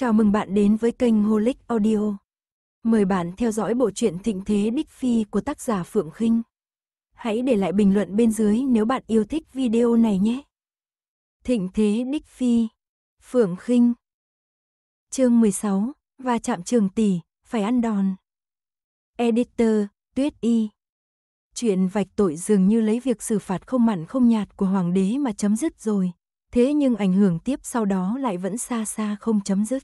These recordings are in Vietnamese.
Chào mừng bạn đến với kênh Holic Audio. Mời bạn theo dõi bộ truyện Thịnh Thế Đích Phi của tác giả Phượng Khinh. Hãy để lại bình luận bên dưới nếu bạn yêu thích video này nhé. Thịnh Thế Đích Phi, Phượng Khinh. Chương 16, và chạm trường tỷ, phải ăn đòn. Editor, Tuyết Y. Chuyện vạch tội dường như lấy việc xử phạt không mặn không nhạt của hoàng đế mà chấm dứt rồi, thế nhưng ảnh hưởng tiếp sau đó lại vẫn xa xa không chấm dứt.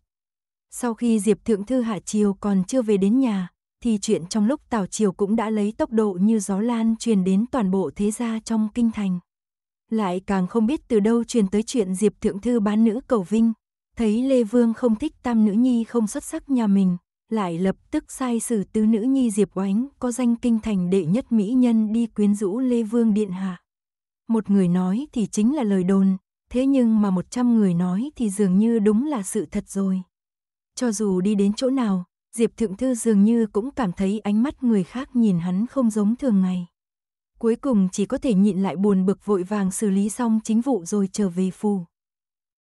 Sau khi Diệp Thượng Thư Hạ Triều còn chưa về đến nhà, thì chuyện trong lúc Tào Triều cũng đã lấy tốc độ như gió lan truyền đến toàn bộ thế gia trong kinh thành. Lại càng không biết từ đâu truyền tới chuyện Diệp Thượng Thư bán nữ cầu vinh, thấy Lê Vương không thích tam nữ nhi không xuất sắc nhà mình, lại lập tức sai sử tứ nữ nhi Diệp Oánh có danh kinh thành đệ nhất mỹ nhân đi quyến rũ Lê Vương Điện Hạ. Một người nói thì chính là lời đồn, Thế nhưng mà 100 người nói thì dường như đúng là sự thật rồi. Cho dù đi đến chỗ nào, Diệp Thượng Thư dường như cũng cảm thấy ánh mắt người khác nhìn hắn không giống thường ngày. Cuối cùng chỉ có thể nhịn lại buồn bực vội vàng xử lý xong chính vụ rồi trở về phù.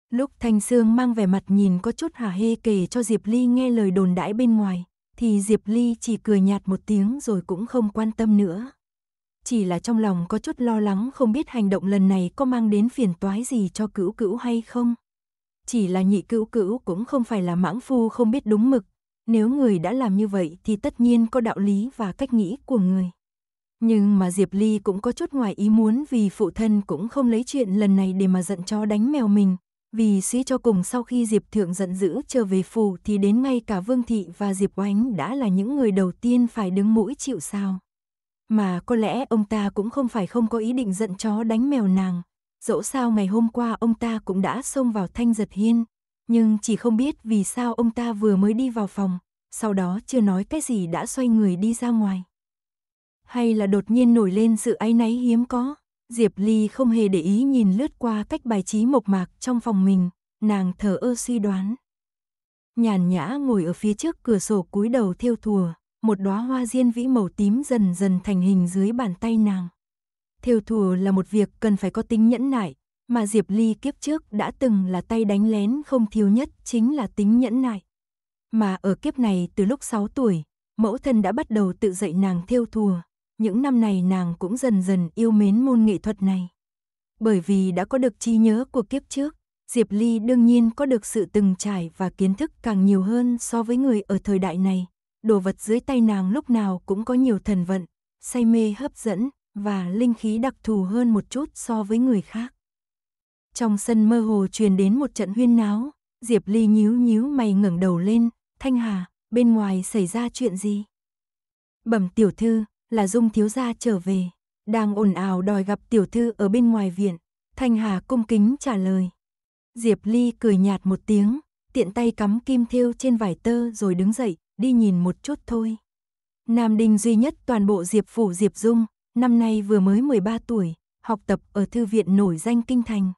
Lúc Thanh Sương mang vẻ mặt nhìn có chút hả hê kể cho Diệp Ly nghe lời đồn đãi bên ngoài, thì Diệp Ly chỉ cười nhạt một tiếng rồi cũng không quan tâm nữa chỉ là trong lòng có chút lo lắng không biết hành động lần này có mang đến phiền toái gì cho cữu cữu hay không. Chỉ là nhị cữu cữu cũng không phải là mãng phu không biết đúng mực, nếu người đã làm như vậy thì tất nhiên có đạo lý và cách nghĩ của người. Nhưng mà Diệp Ly cũng có chút ngoài ý muốn vì phụ thân cũng không lấy chuyện lần này để mà giận cho đánh mèo mình. Vì suy cho cùng sau khi Diệp Thượng giận dữ trở về phủ thì đến ngay cả Vương Thị và Diệp Oánh đã là những người đầu tiên phải đứng mũi chịu sao. Mà có lẽ ông ta cũng không phải không có ý định giận chó đánh mèo nàng. Dẫu sao ngày hôm qua ông ta cũng đã xông vào Thanh Giật Hiên. Nhưng chỉ không biết vì sao ông ta vừa mới đi vào phòng, sau đó chưa nói cái gì đã xoay người đi ra ngoài. Hay là đột nhiên nổi lên sự áy náy hiếm có. Diệp Ly không hề để ý nhìn lướt qua cách bài trí mộc mạc trong phòng mình, nàng thở ơ suy đoán. Nhàn nhã ngồi ở phía trước cửa sổ cúi đầu theo thùa, một đóa hoa diên vĩ màu tím dần dần thành hình dưới bàn tay nàng. Theo thùa là một việc cần phải có tính nhẫn nại, mà Diệp Ly kiếp trước đã từng là tay đánh lén không thiếu nhất chính là tính nhẫn nại. Mà ở kiếp này từ lúc 6 tuổi, mẫu thân đã bắt đầu tự dạy nàng theo thùa, những năm này nàng cũng dần dần yêu mến môn nghệ thuật này. Bởi vì đã có được chi nhớ của kiếp trước, Diệp Ly đương nhiên có được sự từng trải và kiến thức càng nhiều hơn so với người ở thời đại này, đồ vật dưới tay nàng lúc nào cũng có nhiều thần vận, say mê hấp dẫn và linh khí đặc thù hơn một chút so với người khác. Trong sân mơ hồ truyền đến một trận huyên náo, Diệp Ly nhíu nhíu mày ngẩng đầu lên, "Thanh Hà, bên ngoài xảy ra chuyện gì?" "Bẩm tiểu thư, là Dung thiếu gia trở về, đang ồn ào đòi gặp tiểu thư ở bên ngoài viện." Thanh Hà cung kính trả lời. Diệp Ly cười nhạt một tiếng, tiện tay cắm kim thêu trên vải tơ rồi đứng dậy, đi nhìn một chút thôi. Nam Đinh duy nhất toàn bộ Diệp Phủ Diệp Dung, năm nay vừa mới 13 tuổi, học tập ở thư viện nổi danh kinh thành.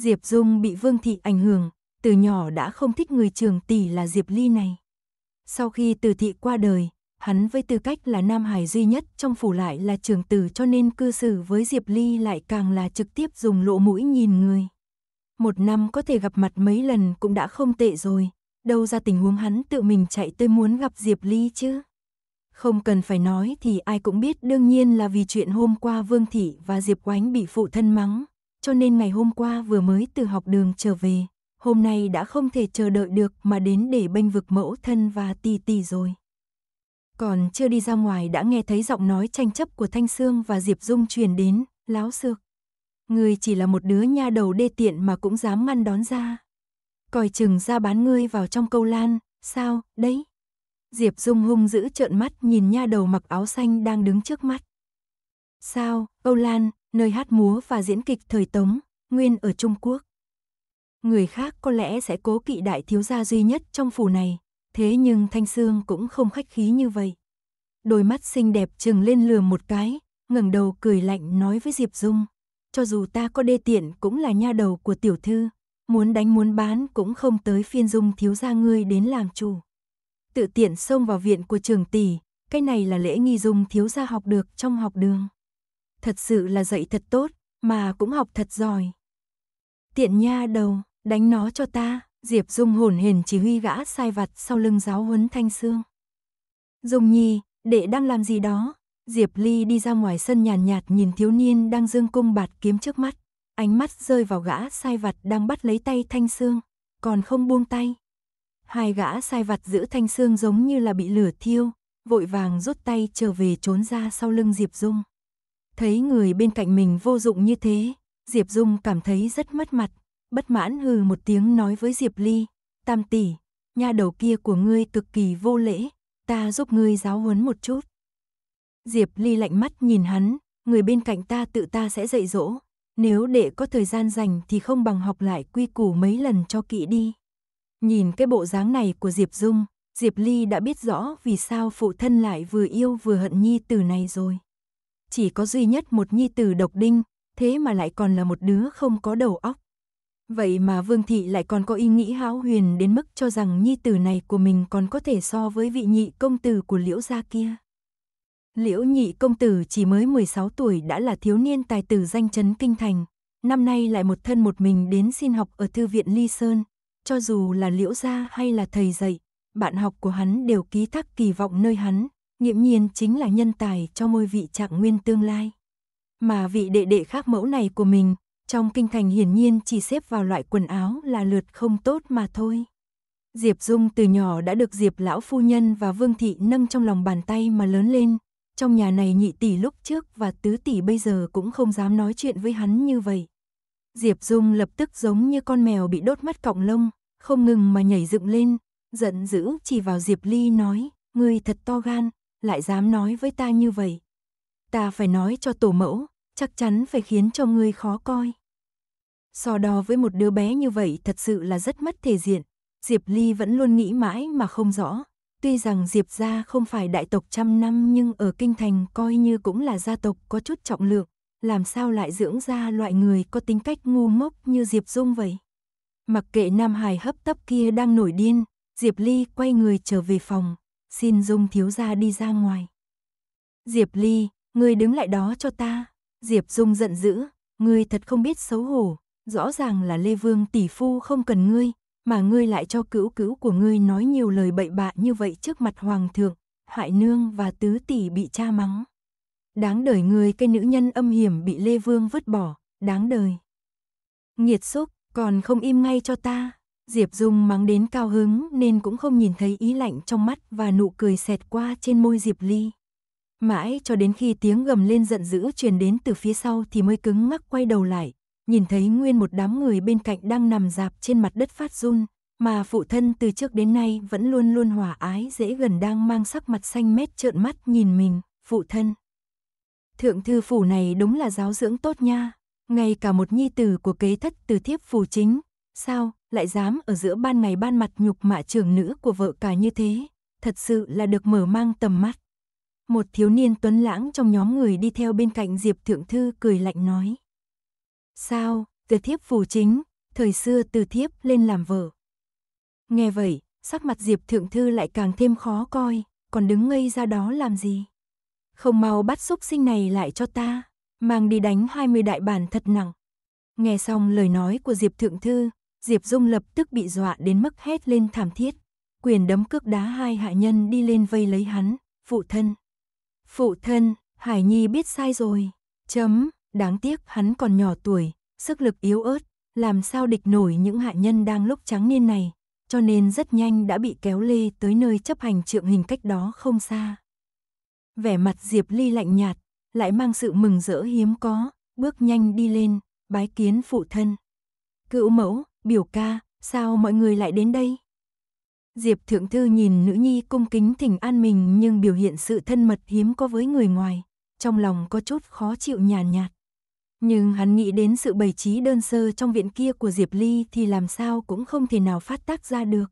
Diệp Dung bị Vương Thị ảnh hưởng, từ nhỏ đã không thích người trường tỷ là Diệp Ly này. Sau khi từ thị qua đời, hắn với tư cách là Nam Hải duy nhất trong phủ lại là trường tử cho nên cư xử với Diệp Ly lại càng là trực tiếp dùng lỗ mũi nhìn người một năm có thể gặp mặt mấy lần cũng đã không tệ rồi, đâu ra tình huống hắn tự mình chạy tới muốn gặp Diệp Ly chứ. Không cần phải nói thì ai cũng biết đương nhiên là vì chuyện hôm qua Vương Thị và Diệp Oánh bị phụ thân mắng, cho nên ngày hôm qua vừa mới từ học đường trở về, hôm nay đã không thể chờ đợi được mà đến để bênh vực mẫu thân và tỷ tỷ rồi. Còn chưa đi ra ngoài đã nghe thấy giọng nói tranh chấp của Thanh Sương và Diệp Dung truyền đến, láo xược. Ngươi chỉ là một đứa nha đầu đê tiện mà cũng dám ngăn đón ra. Coi chừng ra bán ngươi vào trong câu lan, sao, đấy. Diệp Dung hung dữ trợn mắt nhìn nha đầu mặc áo xanh đang đứng trước mắt. Sao, câu Lan, nơi hát múa và diễn kịch thời Tống, nguyên ở Trung Quốc. Người khác có lẽ sẽ cố kỵ đại thiếu gia duy nhất trong phủ này, thế nhưng Thanh Sương cũng không khách khí như vậy. Đôi mắt xinh đẹp trừng lên lườm một cái, ngẩng đầu cười lạnh nói với Diệp Dung cho dù ta có đê tiện cũng là nha đầu của tiểu thư, muốn đánh muốn bán cũng không tới phiên dung thiếu gia ngươi đến làm chủ. Tự tiện xông vào viện của trường tỷ, cái này là lễ nghi dung thiếu gia học được trong học đường. Thật sự là dạy thật tốt, mà cũng học thật giỏi. Tiện nha đầu, đánh nó cho ta, Diệp Dung hồn hền chỉ huy gã sai vặt sau lưng giáo huấn thanh xương. Dung nhi, đệ đang làm gì đó, Diệp Ly đi ra ngoài sân nhàn nhạt, nhạt nhìn thiếu niên đang dương cung bạt kiếm trước mắt, ánh mắt rơi vào gã sai vặt đang bắt lấy tay Thanh Sương, còn không buông tay. Hai gã sai vặt giữ Thanh Sương giống như là bị lửa thiêu, vội vàng rút tay trở về trốn ra sau lưng Diệp Dung. Thấy người bên cạnh mình vô dụng như thế, Diệp Dung cảm thấy rất mất mặt, bất mãn hừ một tiếng nói với Diệp Ly, tam tỷ, nha đầu kia của ngươi cực kỳ vô lễ, ta giúp ngươi giáo huấn một chút. Diệp Ly lạnh mắt nhìn hắn, người bên cạnh ta tự ta sẽ dạy dỗ, nếu để có thời gian dành thì không bằng học lại quy củ mấy lần cho kỹ đi. Nhìn cái bộ dáng này của Diệp Dung, Diệp Ly đã biết rõ vì sao phụ thân lại vừa yêu vừa hận nhi tử này rồi. Chỉ có duy nhất một nhi tử độc đinh, thế mà lại còn là một đứa không có đầu óc. Vậy mà Vương Thị lại còn có ý nghĩ háo huyền đến mức cho rằng nhi tử này của mình còn có thể so với vị nhị công tử của liễu gia kia. Liễu nhị công tử chỉ mới 16 tuổi đã là thiếu niên tài tử danh chấn kinh thành, năm nay lại một thân một mình đến xin học ở thư viện Ly Sơn, cho dù là liễu gia hay là thầy dạy, bạn học của hắn đều ký thác kỳ vọng nơi hắn, nghiệm nhiên chính là nhân tài cho ngôi vị trạng nguyên tương lai. Mà vị đệ đệ khác mẫu này của mình, trong kinh thành hiển nhiên chỉ xếp vào loại quần áo là lượt không tốt mà thôi. Diệp Dung từ nhỏ đã được Diệp lão phu nhân và Vương thị nâng trong lòng bàn tay mà lớn lên, trong nhà này nhị tỷ lúc trước và tứ tỷ bây giờ cũng không dám nói chuyện với hắn như vậy. Diệp Dung lập tức giống như con mèo bị đốt mắt cọng lông, không ngừng mà nhảy dựng lên, giận dữ chỉ vào Diệp Ly nói, ngươi thật to gan, lại dám nói với ta như vậy. Ta phải nói cho tổ mẫu, chắc chắn phải khiến cho ngươi khó coi. So đo với một đứa bé như vậy thật sự là rất mất thể diện, Diệp Ly vẫn luôn nghĩ mãi mà không rõ, Tuy rằng Diệp gia không phải đại tộc trăm năm nhưng ở kinh thành coi như cũng là gia tộc có chút trọng lượng, làm sao lại dưỡng ra loại người có tính cách ngu ngốc như Diệp Dung vậy. Mặc kệ Nam Hải hấp tấp kia đang nổi điên, Diệp Ly quay người trở về phòng, xin Dung thiếu gia đi ra ngoài. Diệp Ly, ngươi đứng lại đó cho ta. Diệp Dung giận dữ, ngươi thật không biết xấu hổ, rõ ràng là Lê Vương tỷ phu không cần ngươi, mà ngươi lại cho cứu cứu của ngươi nói nhiều lời bậy bạ như vậy trước mặt hoàng thượng, hại nương và tứ tỷ bị cha mắng. Đáng đời ngươi cái nữ nhân âm hiểm bị Lê Vương vứt bỏ, đáng đời. Nghiệt xúc, còn không im ngay cho ta. Diệp Dung mắng đến cao hứng nên cũng không nhìn thấy ý lạnh trong mắt và nụ cười xẹt qua trên môi Diệp Ly. Mãi cho đến khi tiếng gầm lên giận dữ truyền đến từ phía sau thì mới cứng ngắc quay đầu lại, nhìn thấy nguyên một đám người bên cạnh đang nằm dạp trên mặt đất phát run, mà phụ thân từ trước đến nay vẫn luôn luôn hòa ái dễ gần đang mang sắc mặt xanh mét trợn mắt nhìn mình, phụ thân. Thượng thư phủ này đúng là giáo dưỡng tốt nha, ngay cả một nhi tử của kế thất từ thiếp phù chính, sao, lại dám ở giữa ban ngày ban mặt nhục mạ trưởng nữ của vợ cả như thế, thật sự là được mở mang tầm mắt. Một thiếu niên tuấn lãng trong nhóm người đi theo bên cạnh Diệp Thượng Thư cười lạnh nói. Sao, từ thiếp phù chính, thời xưa từ thiếp lên làm vợ. Nghe vậy, sắc mặt Diệp Thượng Thư lại càng thêm khó coi, còn đứng ngây ra đó làm gì? Không mau bắt xúc sinh này lại cho ta, mang đi đánh 20 đại bản thật nặng. Nghe xong lời nói của Diệp Thượng Thư, Diệp Dung lập tức bị dọa đến mức hét lên thảm thiết. Quyền đấm cước đá hai hạ nhân đi lên vây lấy hắn, phụ thân. Phụ thân, Hải Nhi biết sai rồi. Chấm, Đáng tiếc hắn còn nhỏ tuổi, sức lực yếu ớt, làm sao địch nổi những hạ nhân đang lúc trắng niên này, cho nên rất nhanh đã bị kéo lê tới nơi chấp hành trượng hình cách đó không xa. Vẻ mặt Diệp Ly lạnh nhạt, lại mang sự mừng rỡ hiếm có, bước nhanh đi lên, bái kiến phụ thân. Cựu mẫu, biểu ca, sao mọi người lại đến đây? Diệp Thượng Thư nhìn nữ nhi cung kính thỉnh an mình nhưng biểu hiện sự thân mật hiếm có với người ngoài, trong lòng có chút khó chịu nhàn nhạt, nhạt. Nhưng hắn nghĩ đến sự bày trí đơn sơ trong viện kia của Diệp Ly thì làm sao cũng không thể nào phát tác ra được.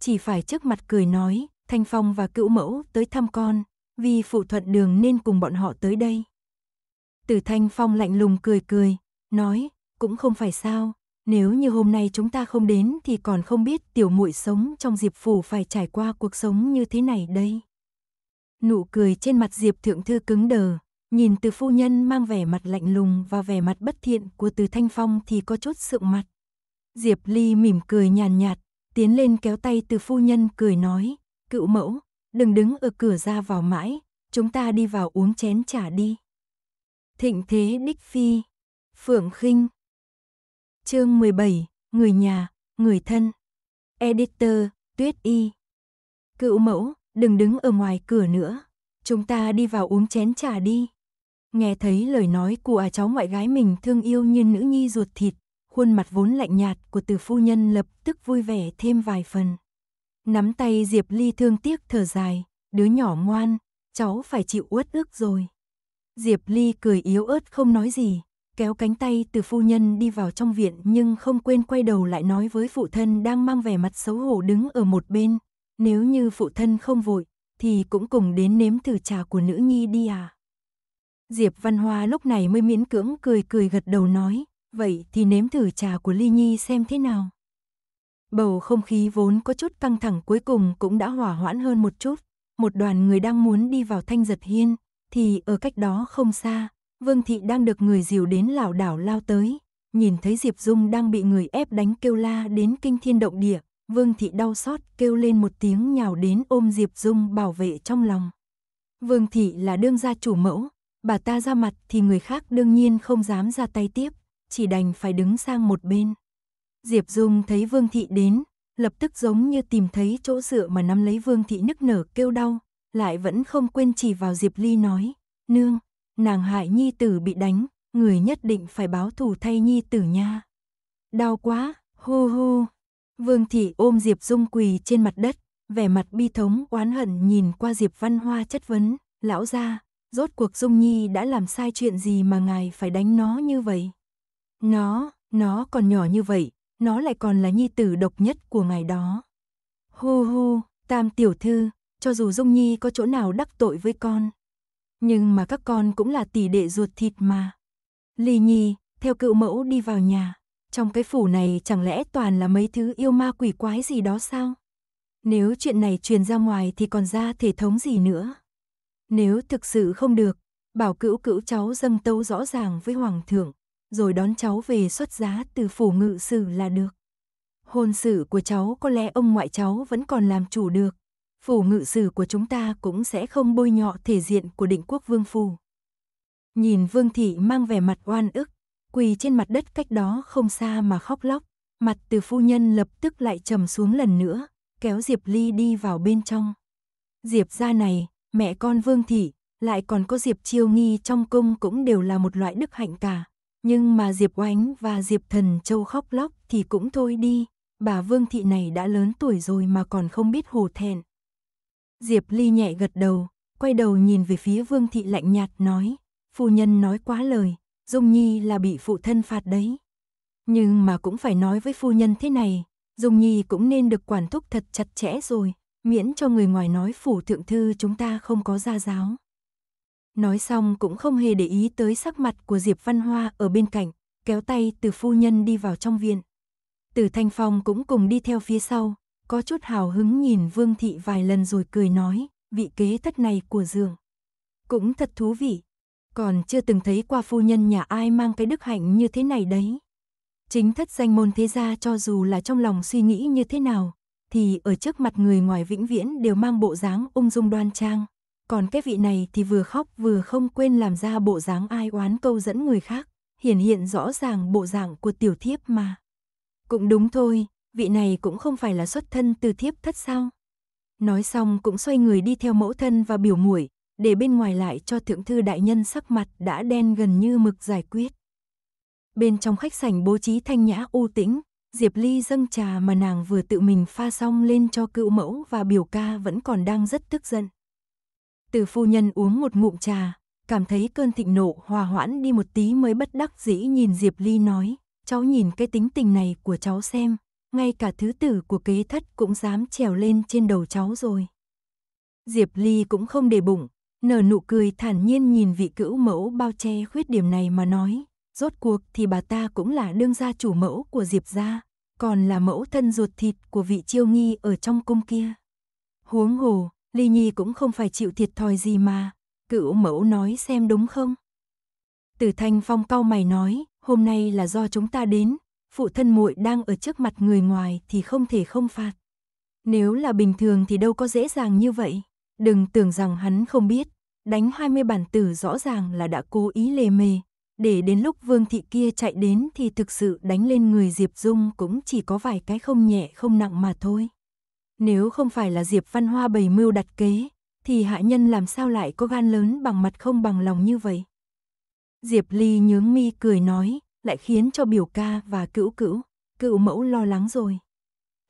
Chỉ phải trước mặt cười nói, Thanh Phong và cựu mẫu tới thăm con, vì phụ thuận đường nên cùng bọn họ tới đây. Tử Thanh Phong lạnh lùng cười cười, nói, cũng không phải sao, nếu như hôm nay chúng ta không đến thì còn không biết tiểu muội sống trong Diệp phủ phải trải qua cuộc sống như thế này đây. Nụ cười trên mặt Diệp Thượng Thư cứng đờ, Nhìn từ phu nhân mang vẻ mặt lạnh lùng và vẻ mặt bất thiện của từ Thanh Phong thì có chút sượng mặt. Diệp Ly mỉm cười nhàn nhạt, tiến lên kéo tay từ phu nhân cười nói, cựu mẫu, đừng đứng ở cửa ra vào mãi, chúng ta đi vào uống chén trà đi. Thịnh thế đích phi, Phượng khinh Chương 17, người nhà, người thân. Editor, Tuyết Y. Cựu mẫu, đừng đứng ở ngoài cửa nữa, chúng ta đi vào uống chén trà đi nghe thấy lời nói của à cháu ngoại gái mình thương yêu như nữ nhi ruột thịt, khuôn mặt vốn lạnh nhạt của từ phu nhân lập tức vui vẻ thêm vài phần. Nắm tay Diệp Ly thương tiếc thở dài, đứa nhỏ ngoan, cháu phải chịu uất ức rồi. Diệp Ly cười yếu ớt không nói gì, kéo cánh tay từ phu nhân đi vào trong viện nhưng không quên quay đầu lại nói với phụ thân đang mang vẻ mặt xấu hổ đứng ở một bên. Nếu như phụ thân không vội, thì cũng cùng đến nếm thử trà của nữ nhi đi à. Diệp Văn Hoa lúc này mới miễn cưỡng cười cười gật đầu nói, vậy thì nếm thử trà của Ly Nhi xem thế nào. Bầu không khí vốn có chút căng thẳng cuối cùng cũng đã hỏa hoãn hơn một chút. Một đoàn người đang muốn đi vào thanh giật hiên, thì ở cách đó không xa, Vương Thị đang được người dìu đến lảo đảo lao tới. Nhìn thấy Diệp Dung đang bị người ép đánh kêu la đến kinh thiên động địa, Vương Thị đau xót kêu lên một tiếng nhào đến ôm Diệp Dung bảo vệ trong lòng. Vương Thị là đương gia chủ mẫu, bà ta ra mặt thì người khác đương nhiên không dám ra tay tiếp, chỉ đành phải đứng sang một bên. Diệp Dung thấy Vương Thị đến, lập tức giống như tìm thấy chỗ dựa mà nắm lấy Vương Thị nức nở kêu đau, lại vẫn không quên chỉ vào Diệp Ly nói, nương, nàng hại nhi tử bị đánh, người nhất định phải báo thù thay nhi tử nha. Đau quá, hô hô. Vương Thị ôm Diệp Dung quỳ trên mặt đất, vẻ mặt bi thống oán hận nhìn qua Diệp Văn Hoa chất vấn, lão gia, rốt cuộc Dung Nhi đã làm sai chuyện gì mà ngài phải đánh nó như vậy? Nó, nó còn nhỏ như vậy, nó lại còn là nhi tử độc nhất của ngài đó. Hu hu, tam tiểu thư, cho dù Dung Nhi có chỗ nào đắc tội với con, nhưng mà các con cũng là tỷ đệ ruột thịt mà. Ly Nhi, theo cựu mẫu đi vào nhà, trong cái phủ này chẳng lẽ toàn là mấy thứ yêu ma quỷ quái gì đó sao? Nếu chuyện này truyền ra ngoài thì còn ra thể thống gì nữa? Nếu thực sự không được, bảo cữu cữu cháu dâng tấu rõ ràng với hoàng thượng, rồi đón cháu về xuất giá từ phủ ngự sử là được. Hôn sự của cháu có lẽ ông ngoại cháu vẫn còn làm chủ được. Phủ ngự sử của chúng ta cũng sẽ không bôi nhọ thể diện của định quốc vương phủ. Nhìn vương thị mang vẻ mặt oan ức, quỳ trên mặt đất cách đó không xa mà khóc lóc, mặt từ phu nhân lập tức lại trầm xuống lần nữa, kéo Diệp Ly đi vào bên trong. Diệp ra này, mẹ con Vương Thị, lại còn có Diệp Chiêu Nghi trong cung cũng đều là một loại đức hạnh cả. Nhưng mà Diệp Oánh và Diệp Thần Châu khóc lóc thì cũng thôi đi, bà Vương Thị này đã lớn tuổi rồi mà còn không biết hổ thẹn. Diệp Ly nhẹ gật đầu, quay đầu nhìn về phía Vương Thị lạnh nhạt nói, phu nhân nói quá lời, Dung Nhi là bị phụ thân phạt đấy. Nhưng mà cũng phải nói với phu nhân thế này, Dung Nhi cũng nên được quản thúc thật chặt chẽ rồi, miễn cho người ngoài nói phủ thượng thư chúng ta không có gia giáo. Nói xong cũng không hề để ý tới sắc mặt của Diệp Văn Hoa ở bên cạnh, kéo tay từ phu nhân đi vào trong viện. Từ Thanh Phong cũng cùng đi theo phía sau, có chút hào hứng nhìn Vương Thị vài lần rồi cười nói, vị kế thất này của Dương Cũng thật thú vị, còn chưa từng thấy qua phu nhân nhà ai mang cái đức hạnh như thế này đấy. Chính thất danh môn thế gia cho dù là trong lòng suy nghĩ như thế nào, thì ở trước mặt người ngoài vĩnh viễn đều mang bộ dáng ung dung đoan trang. Còn cái vị này thì vừa khóc vừa không quên làm ra bộ dáng ai oán câu dẫn người khác, hiển hiện rõ ràng bộ dạng của tiểu thiếp mà. Cũng đúng thôi, vị này cũng không phải là xuất thân từ thiếp thất sao. Nói xong cũng xoay người đi theo mẫu thân và biểu muội để bên ngoài lại cho thượng thư đại nhân sắc mặt đã đen gần như mực giải quyết. Bên trong khách sảnh bố trí thanh nhã u tĩnh, Diệp Ly dâng trà mà nàng vừa tự mình pha xong lên cho cựu mẫu và biểu ca vẫn còn đang rất tức giận. Từ phu nhân uống một ngụm trà, cảm thấy cơn thịnh nộ hòa hoãn đi một tí mới bất đắc dĩ nhìn Diệp Ly nói, cháu nhìn cái tính tình này của cháu xem, ngay cả thứ tử của kế thất cũng dám trèo lên trên đầu cháu rồi. Diệp Ly cũng không để bụng, nở nụ cười thản nhiên nhìn vị cữu mẫu bao che khuyết điểm này mà nói, Rốt cuộc thì bà ta cũng là đương gia chủ mẫu của Diệp gia, còn là mẫu thân ruột thịt của vị chiêu nghi ở trong cung kia. Huống hồ, Ly Nhi cũng không phải chịu thiệt thòi gì mà, cựu mẫu nói xem đúng không? Tử Thanh Phong cau mày nói, hôm nay là do chúng ta đến, phụ thân muội đang ở trước mặt người ngoài thì không thể không phạt. Nếu là bình thường thì đâu có dễ dàng như vậy, đừng tưởng rằng hắn không biết, đánh 20 bản tử rõ ràng là đã cố ý lề mề, để đến lúc Vương thị kia chạy đến thì thực sự đánh lên người Diệp Dung cũng chỉ có vài cái không nhẹ không nặng mà thôi. Nếu không phải là Diệp Văn Hoa bày mưu đặt kế, thì hạ nhân làm sao lại có gan lớn bằng mặt không bằng lòng như vậy. Diệp Ly nhướng mi cười nói, lại khiến cho biểu ca và cữu cữu, cựu mẫu lo lắng rồi.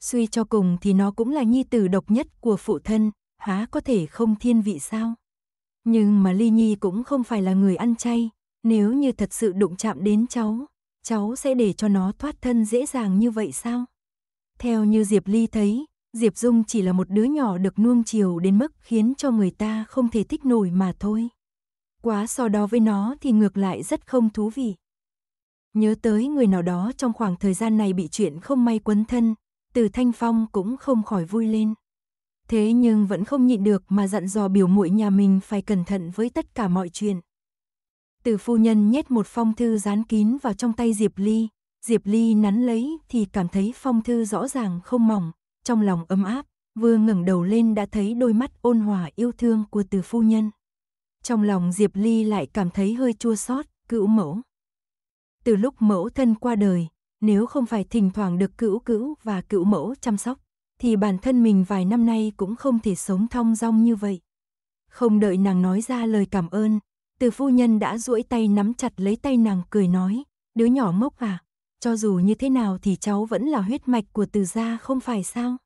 Suy cho cùng thì nó cũng là nhi tử độc nhất của phụ thân, há có thể không thiên vị sao. Nhưng mà Ly Nhi cũng không phải là người ăn chay, nếu như thật sự đụng chạm đến cháu, cháu sẽ để cho nó thoát thân dễ dàng như vậy sao? Theo như Diệp Ly thấy, Diệp Dung chỉ là một đứa nhỏ được nuông chiều đến mức khiến cho người ta không thể thích nổi mà thôi. Quá so đo với nó thì ngược lại rất không thú vị. Nhớ tới người nào đó trong khoảng thời gian này bị chuyện không may quấn thân, từ Thanh Phong cũng không khỏi vui lên. Thế nhưng vẫn không nhịn được mà dặn dò biểu muội nhà mình phải cẩn thận với tất cả mọi chuyện. Từ phu nhân nhét một phong thư dán kín vào trong tay Diệp Ly, Diệp Ly nắn lấy thì cảm thấy phong thư rõ ràng không mỏng, trong lòng ấm áp, vừa ngẩng đầu lên đã thấy đôi mắt ôn hòa yêu thương của từ phu nhân. Trong lòng Diệp Ly lại cảm thấy hơi chua xót, cữu mẫu. Từ lúc mẫu thân qua đời, nếu không phải thỉnh thoảng được cữu cữu và cữu mẫu chăm sóc, thì bản thân mình vài năm nay cũng không thể sống thong dong như vậy. Không đợi nàng nói ra lời cảm ơn, từ phu nhân đã duỗi tay nắm chặt lấy tay nàng cười nói, đứa nhỏ mốc à, cho dù như thế nào thì cháu vẫn là huyết mạch của từ gia không phải sao?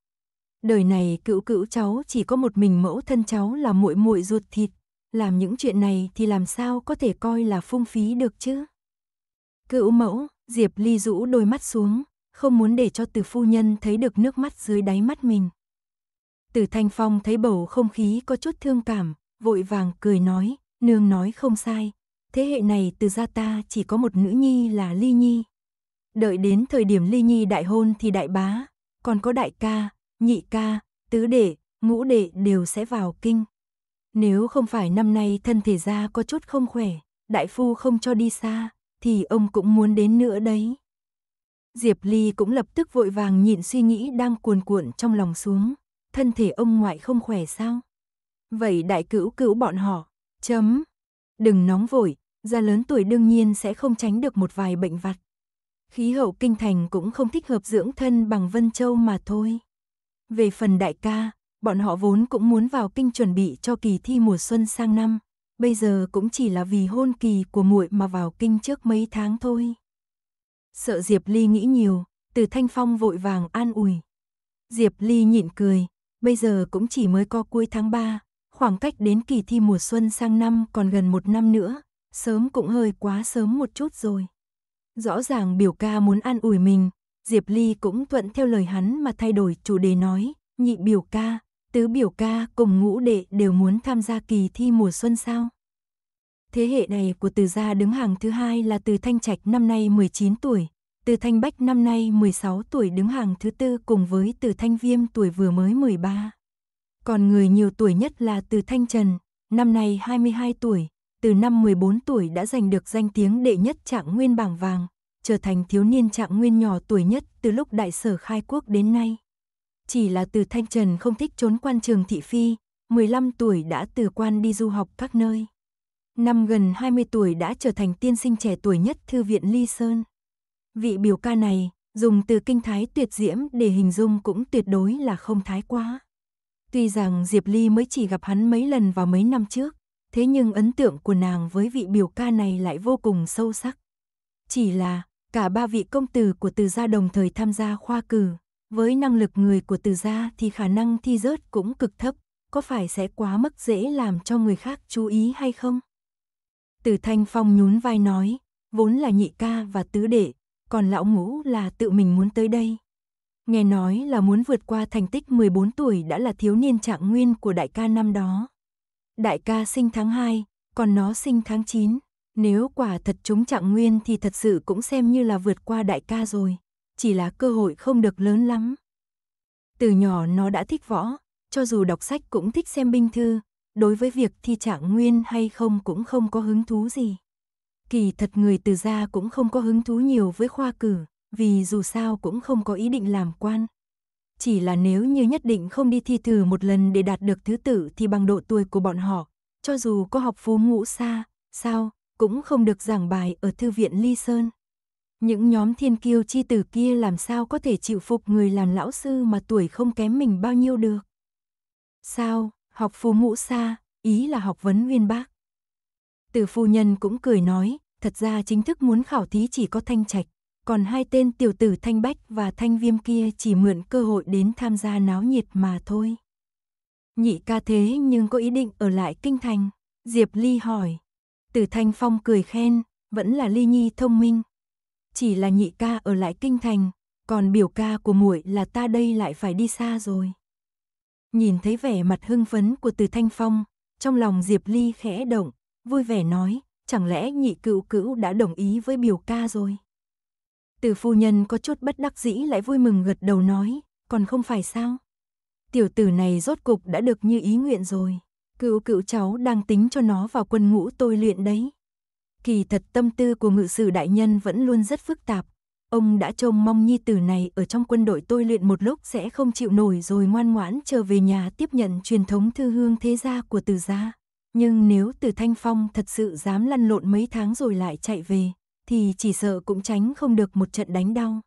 Đời này cựu cựu cháu chỉ có một mình mẫu thân cháu là muội muội ruột thịt, làm những chuyện này thì làm sao có thể coi là phung phí được chứ? Cựu mẫu, Diệp Ly rũ đôi mắt xuống, không muốn để cho từ phu nhân thấy được nước mắt dưới đáy mắt mình. Từ Thanh Phong thấy bầu không khí có chút thương cảm, vội vàng cười nói, Nương nói không sai, thế hệ này từ gia ta chỉ có một nữ nhi là Ly Nhi. Đợi đến thời điểm Ly Nhi đại hôn thì đại bá, còn có đại ca, nhị ca, tứ đệ, ngũ đệ đều sẽ vào kinh. Nếu không phải năm nay thân thể gia có chút không khỏe, đại phu không cho đi xa, thì ông cũng muốn đến nữa đấy. Diệp Ly cũng lập tức vội vàng nhịn suy nghĩ đang cuồn cuộn trong lòng xuống. Thân thể ông ngoại không khỏe sao? Vậy đại cữu cữu bọn họ Chấm. Đừng nóng vội, gia lớn tuổi đương nhiên sẽ không tránh được một vài bệnh vặt. Khí hậu kinh thành cũng không thích hợp dưỡng thân bằng Vân Châu mà thôi. Về phần đại ca, bọn họ vốn cũng muốn vào kinh chuẩn bị cho kỳ thi mùa xuân sang năm, bây giờ cũng chỉ là vì hôn kỳ của muội mà vào kinh trước mấy tháng thôi. Sợ Diệp Ly nghĩ nhiều, Từ Thanh Phong vội vàng an ủi. Diệp Ly nhịn cười, bây giờ cũng chỉ mới co cuối tháng 3, khoảng cách đến kỳ thi mùa xuân sang năm còn gần một năm nữa, sớm cũng hơi quá sớm một chút rồi. Rõ ràng biểu ca muốn an ủi mình, Diệp Ly cũng thuận theo lời hắn mà thay đổi chủ đề nói, nhị biểu ca, tứ biểu ca cùng ngũ đệ đều muốn tham gia kỳ thi mùa xuân sao. Thế hệ này của từ gia đứng hàng thứ hai là từ Thanh Trạch năm nay 19 tuổi, từ Thanh Bách năm nay 16 tuổi đứng hàng thứ tư cùng với từ Thanh Viêm tuổi vừa mới 13. Còn người nhiều tuổi nhất là Từ Thanh Trần, năm nay 22 tuổi, từ năm 14 tuổi đã giành được danh tiếng đệ nhất trạng nguyên bảng vàng, trở thành thiếu niên trạng nguyên nhỏ tuổi nhất từ lúc đại sở khai quốc đến nay. Chỉ là Từ Thanh Trần không thích trốn quan trường thị phi, 15 tuổi đã từ quan đi du học các nơi. Năm gần 20 tuổi đã trở thành tiên sinh trẻ tuổi nhất thư viện Ly Sơn. Vị biểu ca này, dùng từ kinh thái tuyệt diễm để hình dung cũng tuyệt đối là không thái quá. Tuy rằng Diệp Ly mới chỉ gặp hắn mấy lần vào mấy năm trước, thế nhưng ấn tượng của nàng với vị biểu ca này lại vô cùng sâu sắc. Chỉ là, cả ba vị công tử của từ gia đồng thời tham gia khoa cử, với năng lực người của từ gia thì khả năng thi rớt cũng cực thấp, có phải sẽ quá mức dễ làm cho người khác chú ý hay không? Từ Thanh Phong nhún vai nói, vốn là nhị ca và tứ đệ, còn lão ngũ là tự mình muốn tới đây, nghe nói là muốn vượt qua thành tích 14 tuổi đã là thiếu niên trạng nguyên của đại ca năm đó. Đại ca sinh tháng 2, còn nó sinh tháng 9. Nếu quả thật chúng trạng nguyên thì thật sự cũng xem như là vượt qua đại ca rồi. Chỉ là cơ hội không được lớn lắm. Từ nhỏ nó đã thích võ, cho dù đọc sách cũng thích xem binh thư. Đối với việc thi trạng nguyên hay không cũng không có hứng thú gì. Kỳ thật người từ gia cũng không có hứng thú nhiều với khoa cử vì dù sao cũng không có ý định làm quan. Chỉ là nếu như nhất định không đi thi thử một lần để đạt được thứ tự thì bằng độ tuổi của bọn họ, cho dù có học phú ngũ xa, sao, cũng không được giảng bài ở thư viện Ly Sơn. Những nhóm thiên kiêu chi tử kia làm sao có thể chịu phục người làm lão sư mà tuổi không kém mình bao nhiêu được. Sao, học phú ngũ xa, ý là học vấn nguyên bác. Từ phu nhân cũng cười nói, thật ra chính thức muốn khảo thí chỉ có thanh trạch còn hai tên tiểu tử Thanh Bách và Thanh Viêm kia chỉ mượn cơ hội đến tham gia náo nhiệt mà thôi. Nhị ca thế nhưng có ý định ở lại kinh thành, Diệp Ly hỏi. Tử Thanh Phong cười khen, vẫn là Ly Nhi thông minh. Chỉ là nhị ca ở lại kinh thành, còn biểu ca của muội là ta đây lại phải đi xa rồi. Nhìn thấy vẻ mặt hưng phấn của Từ Thanh Phong, trong lòng Diệp Ly khẽ động, vui vẻ nói, chẳng lẽ nhị cựu cữu đã đồng ý với biểu ca rồi. Từ phu nhân có chút bất đắc dĩ lại vui mừng gật đầu nói, còn không phải sao? Tiểu tử này rốt cục đã được như ý nguyện rồi. Cựu cựu cháu đang tính cho nó vào quân ngũ tôi luyện đấy. Kỳ thật tâm tư của ngự sử đại nhân vẫn luôn rất phức tạp. Ông đã trông mong nhi tử này ở trong quân đội tôi luyện một lúc sẽ không chịu nổi rồi ngoan ngoãn trở về nhà tiếp nhận truyền thống thư hương thế gia của từ gia. Nhưng nếu từ Thanh Phong thật sự dám lăn lộn mấy tháng rồi lại chạy về, thì chỉ sợ cũng tránh không được một trận đánh đau.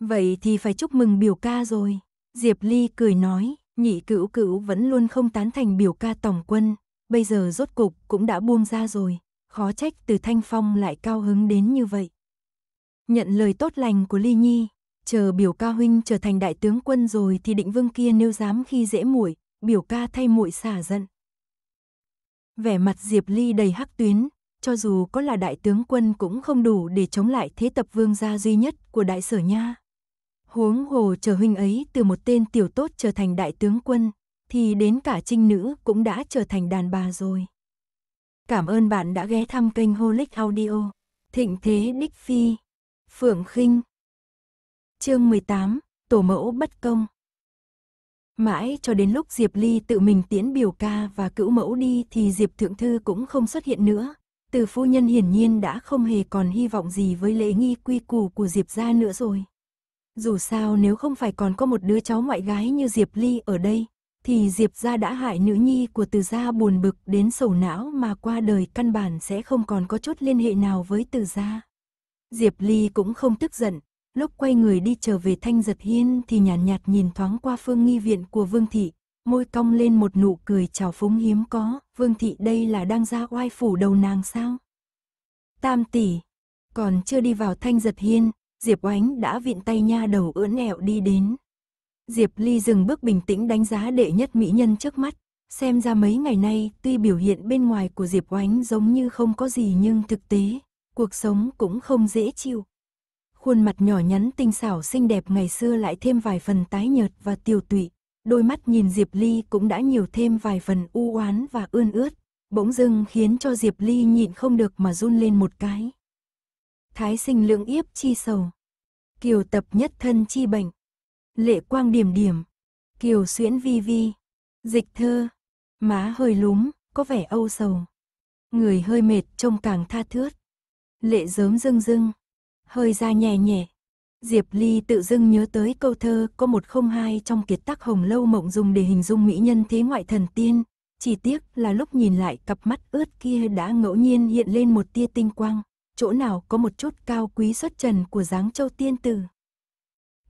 Vậy thì phải chúc mừng biểu ca rồi. Diệp Ly cười nói, nhị cữu cữu vẫn luôn không tán thành biểu ca tổng quân, bây giờ rốt cục cũng đã buông ra rồi, khó trách từ Thanh Phong lại cao hứng đến như vậy. Nhận lời tốt lành của Ly Nhi, chờ biểu ca huynh trở thành đại tướng quân rồi thì định vương kia nêu dám khi dễ muội, biểu ca thay muội xả giận. Vẻ mặt Diệp Ly đầy hắc tuyến, cho dù có là đại tướng quân cũng không đủ để chống lại thế tập vương gia duy nhất của đại sở nha. Huống hồ chờ huynh ấy từ một tên tiểu tốt trở thành đại tướng quân, thì đến cả trinh nữ cũng đã trở thành đàn bà rồi. Cảm ơn bạn đã ghé thăm kênh Holic Audio. Thịnh Thế Đích Phi Phượng khinh Chương 18 Tổ mẫu bất công Mãi cho đến lúc Diệp Ly tự mình tiễn biểu ca và cữu mẫu đi thì Diệp Thượng Thư cũng không xuất hiện nữa, từ phu nhân hiển nhiên đã không hề còn hy vọng gì với lễ nghi quy củ của Diệp gia nữa rồi. Dù sao nếu không phải còn có một đứa cháu ngoại gái như Diệp Ly ở đây, thì Diệp gia đã hại nữ nhi của từ gia buồn bực đến sầu não mà qua đời căn bản sẽ không còn có chút liên hệ nào với từ gia. Diệp Ly cũng không tức giận, lúc quay người đi trở về Thanh Giật Hiên thì nhàn nhạt, nhạt nhìn thoáng qua phương nghi viện của Vương Thị, môi cong lên một nụ cười trào phúng hiếm có, vương thị đây là đang ra oai phủ đầu nàng sao? Tam tỷ, còn chưa đi vào thanh giật hiên, Diệp Oánh đã viện tay nha đầu ưỡn ẹo đi đến. Diệp Ly dừng bước bình tĩnh đánh giá đệ nhất mỹ nhân trước mắt, xem ra mấy ngày nay tuy biểu hiện bên ngoài của Diệp Oánh giống như không có gì nhưng thực tế, cuộc sống cũng không dễ chịu. Khuôn mặt nhỏ nhắn tinh xảo xinh đẹp ngày xưa lại thêm vài phần tái nhợt và tiêu tụy, đôi mắt nhìn Diệp Ly cũng đã nhiều thêm vài phần u oán và ươn ướt, bỗng dưng khiến cho Diệp Ly nhịn không được mà run lên một cái. Thái sinh lượng yếp chi sầu, kiều tập nhất thân chi bệnh, lệ quang điểm điểm, kiều xuyễn vi vi, dịch thơ, má hơi lúm, có vẻ âu sầu. Người hơi mệt trông càng tha thướt, lệ dớm dưng dưng, hơi da nhẹ nhẹ, Diệp Ly tự dưng nhớ tới câu thơ có một không hai trong kiệt tác hồng lâu mộng dùng để hình dung mỹ nhân thế ngoại thần tiên, chỉ tiếc là lúc nhìn lại cặp mắt ướt kia đã ngẫu nhiên hiện lên một tia tinh quang, chỗ nào có một chút cao quý xuất trần của dáng châu tiên tử.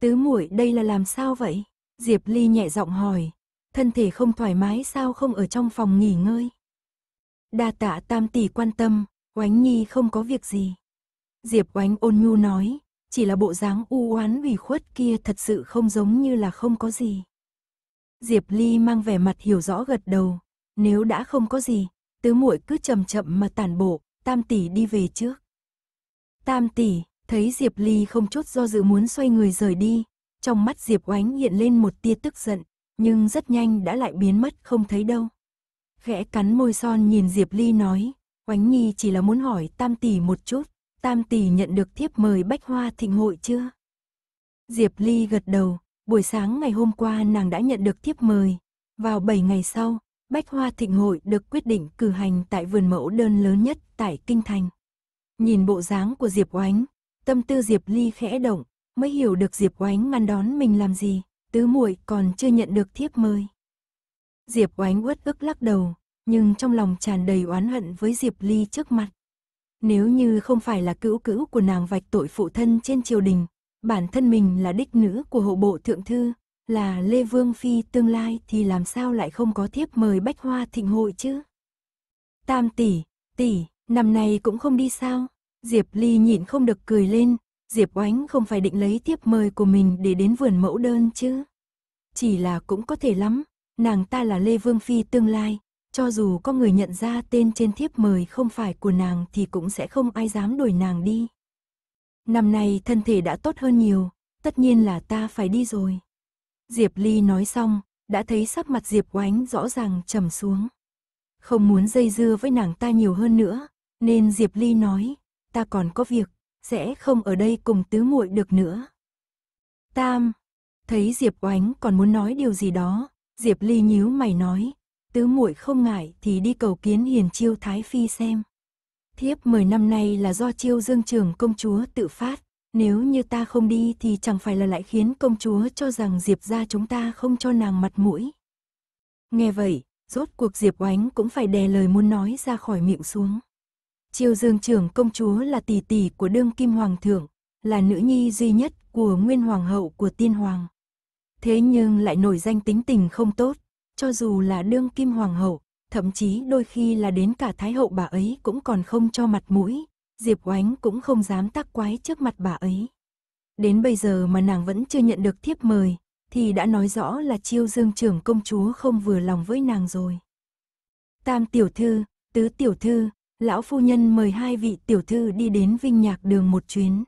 Tứ muội đây là làm sao vậy? Diệp Ly nhẹ giọng hỏi, thân thể không thoải mái sao không ở trong phòng nghỉ ngơi? Đa tạ tam tỷ quan tâm, oánh nhi không có việc gì. Diệp oánh ôn nhu nói, chỉ là bộ dáng u oán ủy khuất kia thật sự không giống như là không có gì. Diệp Ly mang vẻ mặt hiểu rõ gật đầu, nếu đã không có gì, tứ muội cứ chậm chậm mà tản bộ, tam tỷ đi về trước. Tam tỷ, thấy Diệp Ly không chút do dự muốn xoay người rời đi, trong mắt Diệp Oánh hiện lên một tia tức giận, nhưng rất nhanh đã lại biến mất không thấy đâu. Khẽ cắn môi son nhìn Diệp Ly nói, Oánh Nhi chỉ là muốn hỏi tam tỷ một chút, Tam tỷ nhận được thiếp mời bách hoa thịnh hội chưa? Diệp Ly gật đầu, buổi sáng ngày hôm qua nàng đã nhận được thiếp mời. Vào 7 ngày sau, bách hoa thịnh hội được quyết định cử hành tại vườn mẫu đơn lớn nhất tại Kinh Thành. Nhìn bộ dáng của Diệp Oánh, tâm tư Diệp Ly khẽ động, mới hiểu được Diệp Oánh ngăn đón mình làm gì, tứ muội còn chưa nhận được thiếp mời. Diệp Oánh uất ức lắc đầu, nhưng trong lòng tràn đầy oán hận với Diệp Ly trước mặt. Nếu như không phải là cữu cữu của nàng vạch tội phụ thân trên triều đình, bản thân mình là đích nữ của hộ bộ thượng thư, là Lê Vương Phi tương lai thì làm sao lại không có thiếp mời bách hoa thịnh hội chứ? Tam tỷ, tỷ, năm nay cũng không đi sao? Diệp Ly nhịn không được cười lên, Diệp Oánh không phải định lấy thiếp mời của mình để đến vườn mẫu đơn chứ? Chỉ là cũng có thể lắm, nàng ta là Lê Vương Phi tương lai, cho dù có người nhận ra tên trên thiếp mời không phải của nàng thì cũng sẽ không ai dám đuổi nàng đi. Năm nay thân thể đã tốt hơn nhiều, tất nhiên là ta phải đi rồi. Diệp Ly nói xong, đã thấy sắc mặt Diệp Oánh rõ ràng trầm xuống. Không muốn dây dưa với nàng ta nhiều hơn nữa, nên Diệp Ly nói, ta còn có việc, sẽ không ở đây cùng tứ muội được nữa. Tam, thấy Diệp Oánh còn muốn nói điều gì đó, Diệp Ly nhíu mày nói, tứ muội không ngại thì đi cầu kiến hiền chiêu thái phi xem. Thiếp mời năm nay là do chiêu dương trường công chúa tự phát, nếu như ta không đi thì chẳng phải là lại khiến công chúa cho rằng Diệp ra chúng ta không cho nàng mặt mũi. Nghe vậy, rốt cuộc Diệp oánh cũng phải đè lời muốn nói ra khỏi miệng xuống. Chiêu dương trưởng công chúa là tỷ tỷ của đương kim hoàng thượng, là nữ nhi duy nhất của nguyên hoàng hậu của tiên hoàng. Thế nhưng lại nổi danh tính tình không tốt, cho dù là đương kim hoàng hậu, thậm chí đôi khi là đến cả thái hậu bà ấy cũng còn không cho mặt mũi, Diệp Oánh cũng không dám tác quái trước mặt bà ấy. Đến bây giờ mà nàng vẫn chưa nhận được thiếp mời, thì đã nói rõ là chiêu dương trưởng công chúa không vừa lòng với nàng rồi. Tam tiểu thư, tứ tiểu thư, lão phu nhân mời hai vị tiểu thư đi đến vinh nhạc đường một chuyến.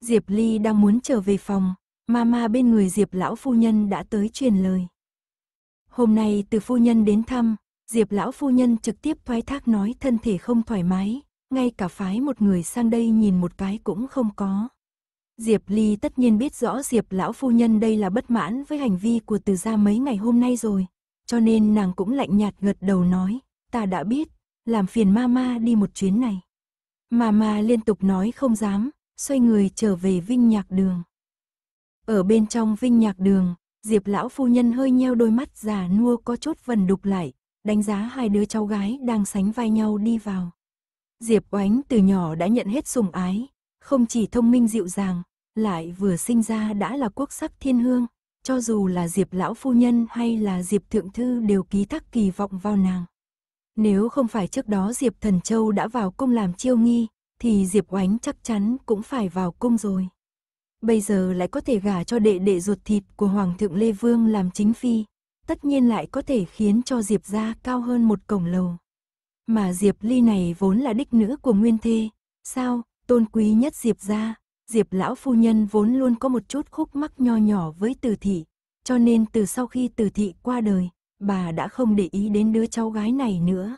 Diệp Ly đang muốn trở về phòng, ma ma bên người Diệp lão phu nhân đã tới truyền lời. Hôm nay từ phu nhân đến thăm, Diệp lão phu nhân trực tiếp thoái thác nói thân thể không thoải mái, ngay cả phái một người sang đây nhìn một cái cũng không có. Diệp Ly tất nhiên biết rõ Diệp lão phu nhân đây là bất mãn với hành vi của từ gia mấy ngày hôm nay rồi, cho nên nàng cũng lạnh nhạt gật đầu nói, ta đã biết, làm phiền mama đi một chuyến này. Mama liên tục nói không dám, xoay người trở về Vinh Nhạc Đường. Ở bên trong Vinh Nhạc Đường, Diệp lão phu nhân hơi nheo đôi mắt già nua có chút vần đục lại, đánh giá hai đứa cháu gái đang sánh vai nhau đi vào. Diệp oánh từ nhỏ đã nhận hết sùng ái, không chỉ thông minh dịu dàng, lại vừa sinh ra đã là quốc sắc thiên hương, cho dù là Diệp lão phu nhân hay là Diệp thượng thư đều ký thác kỳ vọng vào nàng. Nếu không phải trước đó Diệp Thần Châu đã vào cung làm chiêu nghi, thì Diệp Oánh chắc chắn cũng phải vào cung rồi bây giờ lại có thể gả cho đệ đệ ruột thịt của Hoàng thượng Lê Vương làm chính phi, tất nhiên lại có thể khiến cho Diệp gia cao hơn một cổng lầu. Mà Diệp Ly này vốn là đích nữ của Nguyên Thê, sao, tôn quý nhất Diệp gia, Diệp lão phu nhân vốn luôn có một chút khúc mắc nho nhỏ với Từ thị, cho nên từ sau khi Từ thị qua đời, bà đã không để ý đến đứa cháu gái này nữa.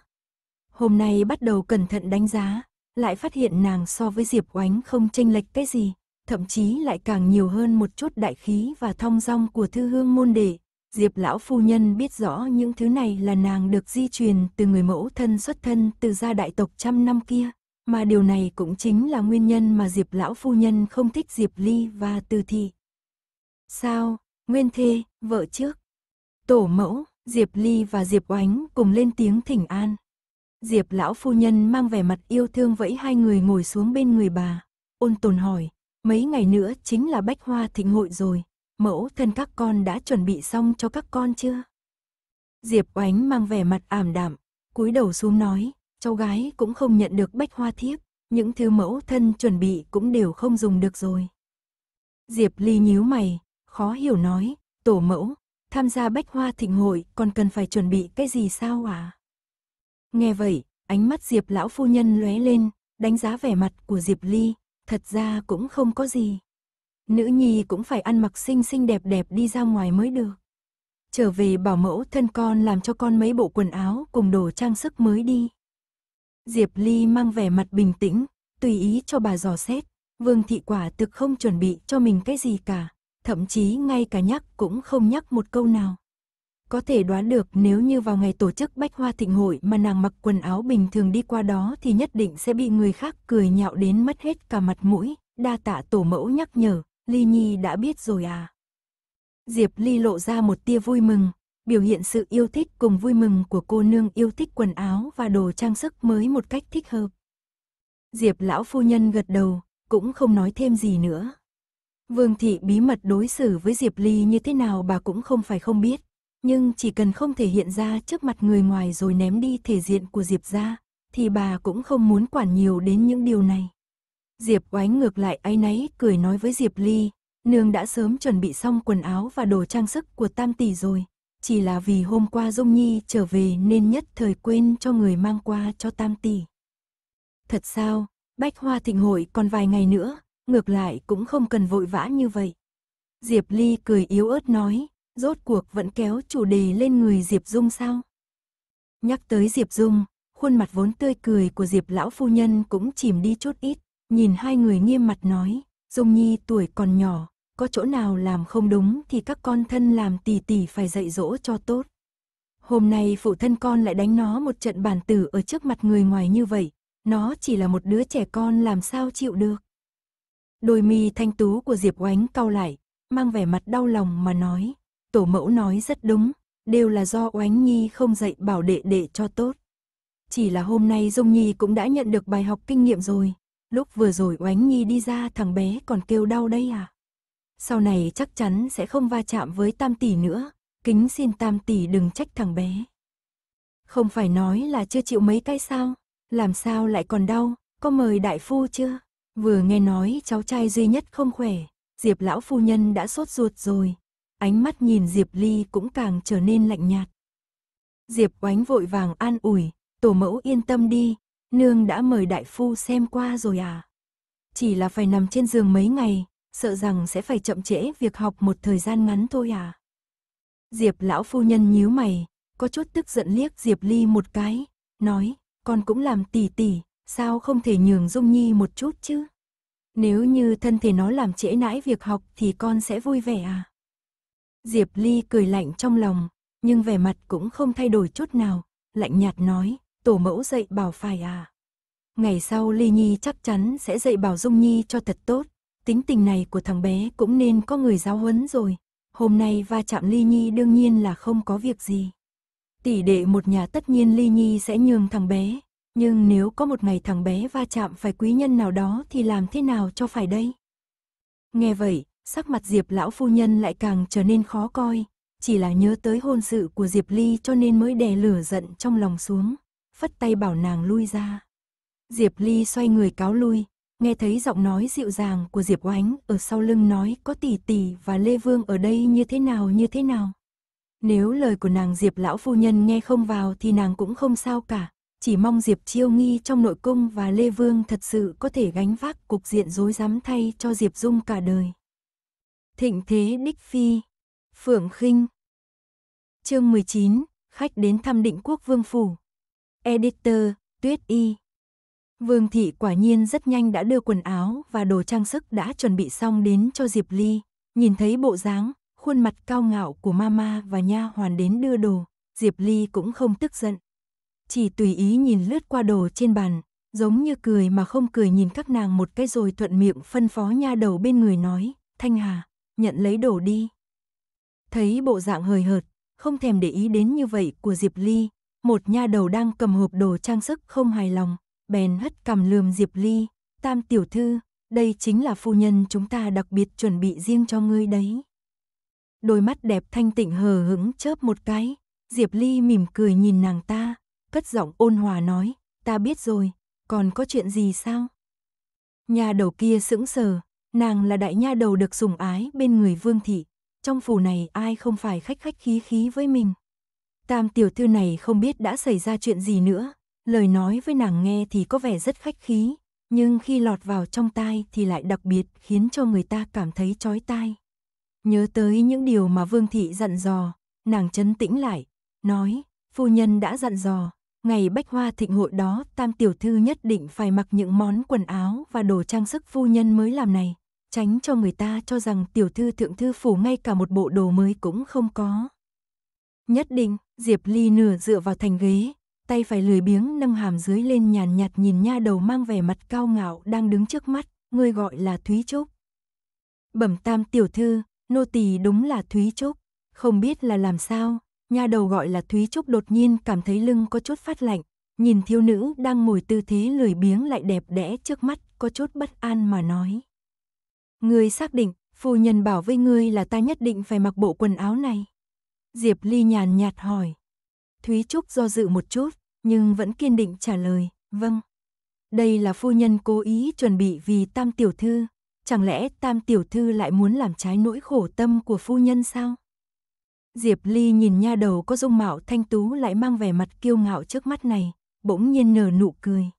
Hôm nay bắt đầu cẩn thận đánh giá, lại phát hiện nàng so với Diệp Oánh không chênh lệch cái gì, thậm chí lại càng nhiều hơn một chút đại khí và thong dong của thư hương môn đệ. Diệp lão phu nhân biết rõ những thứ này là nàng được di truyền từ người mẫu thân xuất thân từ gia đại tộc trăm năm kia, mà điều này cũng chính là nguyên nhân mà Diệp lão phu nhân không thích Diệp Ly và Từ thị. Sao, nguyên thê, vợ trước. Tổ mẫu, Diệp Ly và Diệp Oánh cùng lên tiếng thỉnh an. Diệp lão phu nhân mang vẻ mặt yêu thương vẫy hai người ngồi xuống bên người bà, ôn tồn hỏi, Mấy ngày nữa chính là bách hoa thịnh hội rồi, mẫu thân các con đã chuẩn bị xong cho các con chưa? Diệp oánh mang vẻ mặt ảm đạm, cúi đầu xuống nói, cháu gái cũng không nhận được bách hoa thiếp, những thứ mẫu thân chuẩn bị cũng đều không dùng được rồi. Diệp ly nhíu mày, khó hiểu nói, tổ mẫu, tham gia bách hoa thịnh hội còn cần phải chuẩn bị cái gì sao à? Nghe vậy, ánh mắt Diệp lão phu nhân lóe lên, đánh giá vẻ mặt của Diệp ly, thật ra cũng không có gì. Nữ nhi cũng phải ăn mặc xinh xinh đẹp đẹp đi ra ngoài mới được. Trở về bảo mẫu thân con làm cho con mấy bộ quần áo cùng đồ trang sức mới đi. Diệp Ly mang vẻ mặt bình tĩnh, tùy ý cho bà dò xét, Vương Thị quả thực không chuẩn bị cho mình cái gì cả, thậm chí ngay cả nhắc cũng không nhắc một câu nào. Có thể đoán được nếu như vào ngày tổ chức bách hoa thịnh hội mà nàng mặc quần áo bình thường đi qua đó thì nhất định sẽ bị người khác cười nhạo đến mất hết cả mặt mũi, đa tạ tổ mẫu nhắc nhở, Ly Nhi đã biết rồi à. Diệp Ly lộ ra một tia vui mừng, biểu hiện sự yêu thích cùng vui mừng của cô nương yêu thích quần áo và đồ trang sức mới một cách thích hợp. Diệp lão phu nhân gật đầu, cũng không nói thêm gì nữa. Vương thị bí mật đối xử với Diệp Ly như thế nào bà cũng không phải không biết nhưng chỉ cần không thể hiện ra trước mặt người ngoài rồi ném đi thể diện của Diệp ra, thì bà cũng không muốn quản nhiều đến những điều này. Diệp oánh ngược lại áy náy cười nói với Diệp Ly, nương đã sớm chuẩn bị xong quần áo và đồ trang sức của tam tỷ rồi, chỉ là vì hôm qua Dung Nhi trở về nên nhất thời quên cho người mang qua cho tam tỷ. Thật sao, bách hoa thịnh hội còn vài ngày nữa, ngược lại cũng không cần vội vã như vậy. Diệp Ly cười yếu ớt nói, rốt cuộc vẫn kéo chủ đề lên người Diệp Dung sao? Nhắc tới Diệp Dung, khuôn mặt vốn tươi cười của Diệp lão phu nhân cũng chìm đi chút ít, nhìn hai người nghiêm mặt nói, Dung Nhi tuổi còn nhỏ, có chỗ nào làm không đúng thì các con thân làm tỷ tỷ phải dạy dỗ cho tốt. Hôm nay phụ thân con lại đánh nó một trận bản tử ở trước mặt người ngoài như vậy, nó chỉ là một đứa trẻ con làm sao chịu được. Đôi mi thanh tú của Diệp oánh cau lại, mang vẻ mặt đau lòng mà nói, tổ mẫu nói rất đúng, đều là do Oánh Nhi không dạy bảo đệ đệ cho tốt. Chỉ là hôm nay Dung Nhi cũng đã nhận được bài học kinh nghiệm rồi, lúc vừa rồi Oánh Nhi đi ra thằng bé còn kêu đau đây à. Sau này chắc chắn sẽ không va chạm với tam tỷ nữa, kính xin tam tỷ đừng trách thằng bé. Không phải nói là chưa chịu mấy cái sao, làm sao lại còn đau, có mời đại phu chưa? Vừa nghe nói cháu trai duy nhất không khỏe, Diệp lão phu nhân đã sốt ruột rồi, ánh mắt nhìn Diệp Ly cũng càng trở nên lạnh nhạt. Diệp oánh vội vàng an ủi, tổ mẫu yên tâm đi, nương đã mời đại phu xem qua rồi à. Chỉ là phải nằm trên giường mấy ngày, sợ rằng sẽ phải chậm trễ việc học một thời gian ngắn thôi à. Diệp lão phu nhân nhíu mày, có chút tức giận liếc Diệp Ly một cái, nói, con cũng làm tỉ tỉ, sao không thể nhường Dung Nhi một chút chứ? Nếu như thân thể nó làm trễ nãi việc học thì con sẽ vui vẻ à? Diệp Ly cười lạnh trong lòng, nhưng vẻ mặt cũng không thay đổi chút nào, lạnh nhạt nói, tổ mẫu dạy bảo phải à. Ngày sau Ly Nhi chắc chắn sẽ dạy bảo Dung Nhi cho thật tốt, tính tình này của thằng bé cũng nên có người giáo huấn rồi. Hôm nay va chạm Ly Nhi đương nhiên là không có việc gì. Tỷ đệ một nhà tất nhiên Ly Nhi sẽ nhường thằng bé, nhưng nếu có một ngày thằng bé va chạm phải quý nhân nào đó thì làm thế nào cho phải đây? Nghe vậy, sắc mặt Diệp lão phu nhân lại càng trở nên khó coi, chỉ là nhớ tới hôn sự của Diệp Ly cho nên mới đè lửa giận trong lòng xuống, phất tay bảo nàng lui ra. Diệp Ly xoay người cáo lui, nghe thấy giọng nói dịu dàng của Diệp Oánh ở sau lưng nói có tỷ tỷ và Lê Vương ở đây như thế nào như thế nào. Nếu lời của nàng Diệp lão phu nhân nghe không vào thì nàng cũng không sao cả, chỉ mong Diệp Chiêu Nghi trong nội cung và Lê Vương thật sự có thể gánh vác cục diện rối rắm thay cho Diệp Dung cả đời. Thịnh thế đích phi, Phượng khinh. Chương 19, khách đến thăm Định Quốc Vương phủ. Editor, Tuyết Y. Vương thị quả nhiên rất nhanh đã đưa quần áo và đồ trang sức đã chuẩn bị xong đến cho Diệp Ly, nhìn thấy bộ dáng, khuôn mặt cao ngạo của mama và nha hoàn đến đưa đồ, Diệp Ly cũng không tức giận. Chỉ tùy ý nhìn lướt qua đồ trên bàn, giống như cười mà không cười nhìn các nàng một cái rồi thuận miệng phân phó nha đầu bên người nói, Thanh Hà, nhận lấy đồ đi. Thấy bộ dạng hời hợt, không thèm để ý đến như vậy của Diệp Ly, một nha đầu đang cầm hộp đồ trang sức không hài lòng, bèn hất cầm lườm Diệp Ly, "Tam tiểu thư, đây chính là phu nhân chúng ta đặc biệt chuẩn bị riêng cho ngươi đấy." Đôi mắt đẹp thanh tịnh hờ hững chớp một cái, Diệp Ly mỉm cười nhìn nàng ta, cất giọng ôn hòa nói, "Ta biết rồi, còn có chuyện gì sao?" Nhà đầu kia sững sờ, Nàng là đại nha đầu được sủng ái bên người vương thị, trong phủ này ai không phải khách khách khí khí với mình. Tam tiểu thư này không biết đã xảy ra chuyện gì nữa, lời nói với nàng nghe thì có vẻ rất khách khí, nhưng khi lọt vào trong tai thì lại đặc biệt khiến cho người ta cảm thấy chói tai. Nhớ tới những điều mà Vương Thị dặn dò, nàng chấn tĩnh lại, nói, phu nhân đã dặn dò, ngày bách hoa thịnh hội đó tam tiểu thư nhất định phải mặc những món quần áo và đồ trang sức phu nhân mới làm này tránh cho người ta cho rằng tiểu thư thượng thư phủ ngay cả một bộ đồ mới cũng không có. Nhất định, Diệp Ly nửa dựa vào thành ghế, tay phải lười biếng nâng hàm dưới lên nhàn nhạt nhìn nha đầu mang vẻ mặt cao ngạo đang đứng trước mắt, người gọi là Thúy Trúc. Bẩm tam tiểu thư, nô tỳ đúng là Thúy Trúc, không biết là làm sao, nha đầu gọi là Thúy Trúc đột nhiên cảm thấy lưng có chút phát lạnh, nhìn thiếu nữ đang ngồi tư thế lười biếng lại đẹp đẽ trước mắt có chút bất an mà nói. Ngươi xác định, phu nhân bảo với ngươi là ta nhất định phải mặc bộ quần áo này. Diệp Ly nhàn nhạt hỏi. Thúy Trúc do dự một chút, nhưng vẫn kiên định trả lời, vâng. Đây là phu nhân cố ý chuẩn bị vì tam tiểu thư. Chẳng lẽ tam tiểu thư lại muốn làm trái nỗi khổ tâm của phu nhân sao? Diệp Ly nhìn nha đầu có dung mạo thanh tú lại mang vẻ mặt kiêu ngạo trước mắt này, bỗng nhiên nở nụ cười.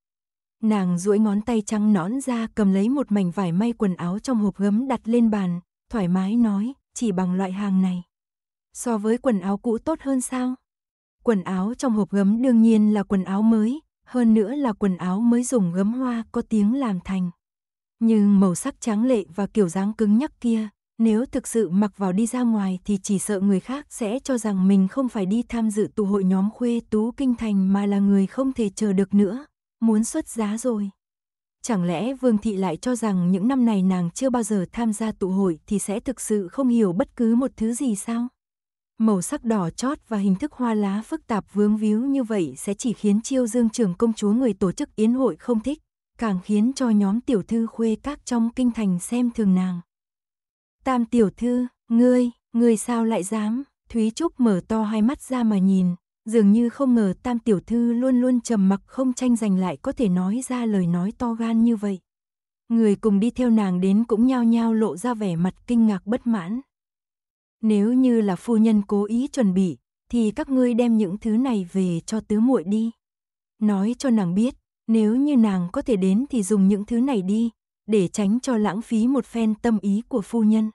Nàng duỗi ngón tay trắng nõn ra cầm lấy một mảnh vải may quần áo trong hộp gấm đặt lên bàn, thoải mái nói, chỉ bằng loại hàng này. So với quần áo cũ tốt hơn sao? Quần áo trong hộp gấm đương nhiên là quần áo mới, hơn nữa là quần áo mới dùng gấm hoa có tiếng làm thành. Nhưng màu sắc trắng lệ và kiểu dáng cứng nhắc kia, nếu thực sự mặc vào đi ra ngoài thì chỉ sợ người khác sẽ cho rằng mình không phải đi tham dự tụ hội nhóm khuê tú kinh thành mà là người không thể chờ được nữa, muốn xuất giá rồi. Chẳng lẽ Vương Thị lại cho rằng những năm này nàng chưa bao giờ tham gia tụ hội thì sẽ thực sự không hiểu bất cứ một thứ gì sao? Màu sắc đỏ chót và hình thức hoa lá phức tạp vướng víu như vậy sẽ chỉ khiến chiêu dương trường công chúa người tổ chức yến hội không thích, càng khiến cho nhóm tiểu thư khuê các trong kinh thành xem thường nàng. Tam tiểu thư, ngươi, ngươi sao lại dám, Thúy Trúc mở to hai mắt ra mà nhìn, dường như không ngờ tam tiểu thư luôn luôn trầm mặc không tranh giành lại có thể nói ra lời nói to gan như vậy. Người cùng đi theo nàng đến cũng nhao nhao lộ ra vẻ mặt kinh ngạc bất mãn. Nếu như là phu nhân cố ý chuẩn bị, thì các ngươi đem những thứ này về cho tứ muội đi. Nói cho nàng biết, nếu như nàng có thể đến thì dùng những thứ này đi, để tránh cho lãng phí một phen tâm ý của phu nhân.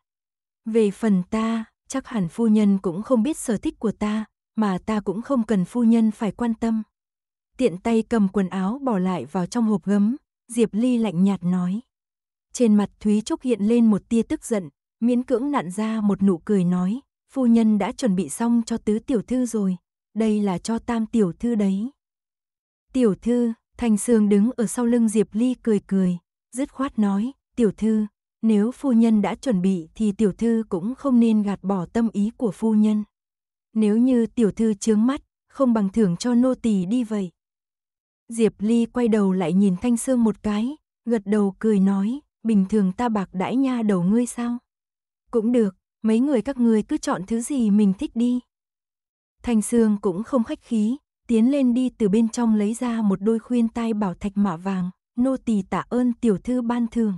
Về phần ta, chắc hẳn phu nhân cũng không biết sở thích của ta, mà ta cũng không cần phu nhân phải quan tâm. Tiện tay cầm quần áo bỏ lại vào trong hộp gấm, Diệp Ly lạnh nhạt nói. Trên mặt Thúy Trúc hiện lên một tia tức giận, miễn cưỡng nặn ra một nụ cười nói, phu nhân đã chuẩn bị xong cho tứ tiểu thư rồi, đây là cho tam tiểu thư đấy. Tiểu thư, thành Sương đứng ở sau lưng Diệp Ly cười cười, dứt khoát nói, tiểu thư, nếu phu nhân đã chuẩn bị thì tiểu thư cũng không nên gạt bỏ tâm ý của phu nhân nếu như tiểu thư chướng mắt, không bằng thưởng cho nô tỳ đi vậy. Diệp Ly quay đầu lại nhìn Thanh Sương một cái, gật đầu cười nói, bình thường ta bạc đãi nha đầu ngươi sao? Cũng được, mấy người các ngươi cứ chọn thứ gì mình thích đi. Thanh Sương cũng không khách khí, tiến lên đi từ bên trong lấy ra một đôi khuyên tai bảo thạch mạ vàng, nô tỳ tạ ơn tiểu thư ban thường.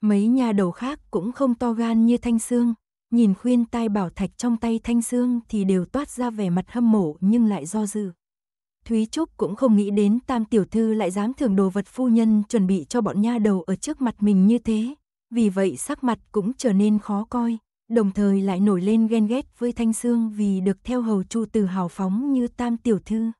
Mấy nhà đầu khác cũng không to gan như Thanh Sương, nhìn khuyên tai bảo thạch trong tay Thanh Sương thì đều toát ra vẻ mặt hâm mộ nhưng lại do dự. Thúy Trúc cũng không nghĩ đến tam tiểu thư lại dám thưởng đồ vật phu nhân chuẩn bị cho bọn nha đầu ở trước mặt mình như thế, vì vậy sắc mặt cũng trở nên khó coi, đồng thời lại nổi lên ghen ghét với Thanh Sương vì được theo hầu chu từ hào phóng như tam tiểu thư.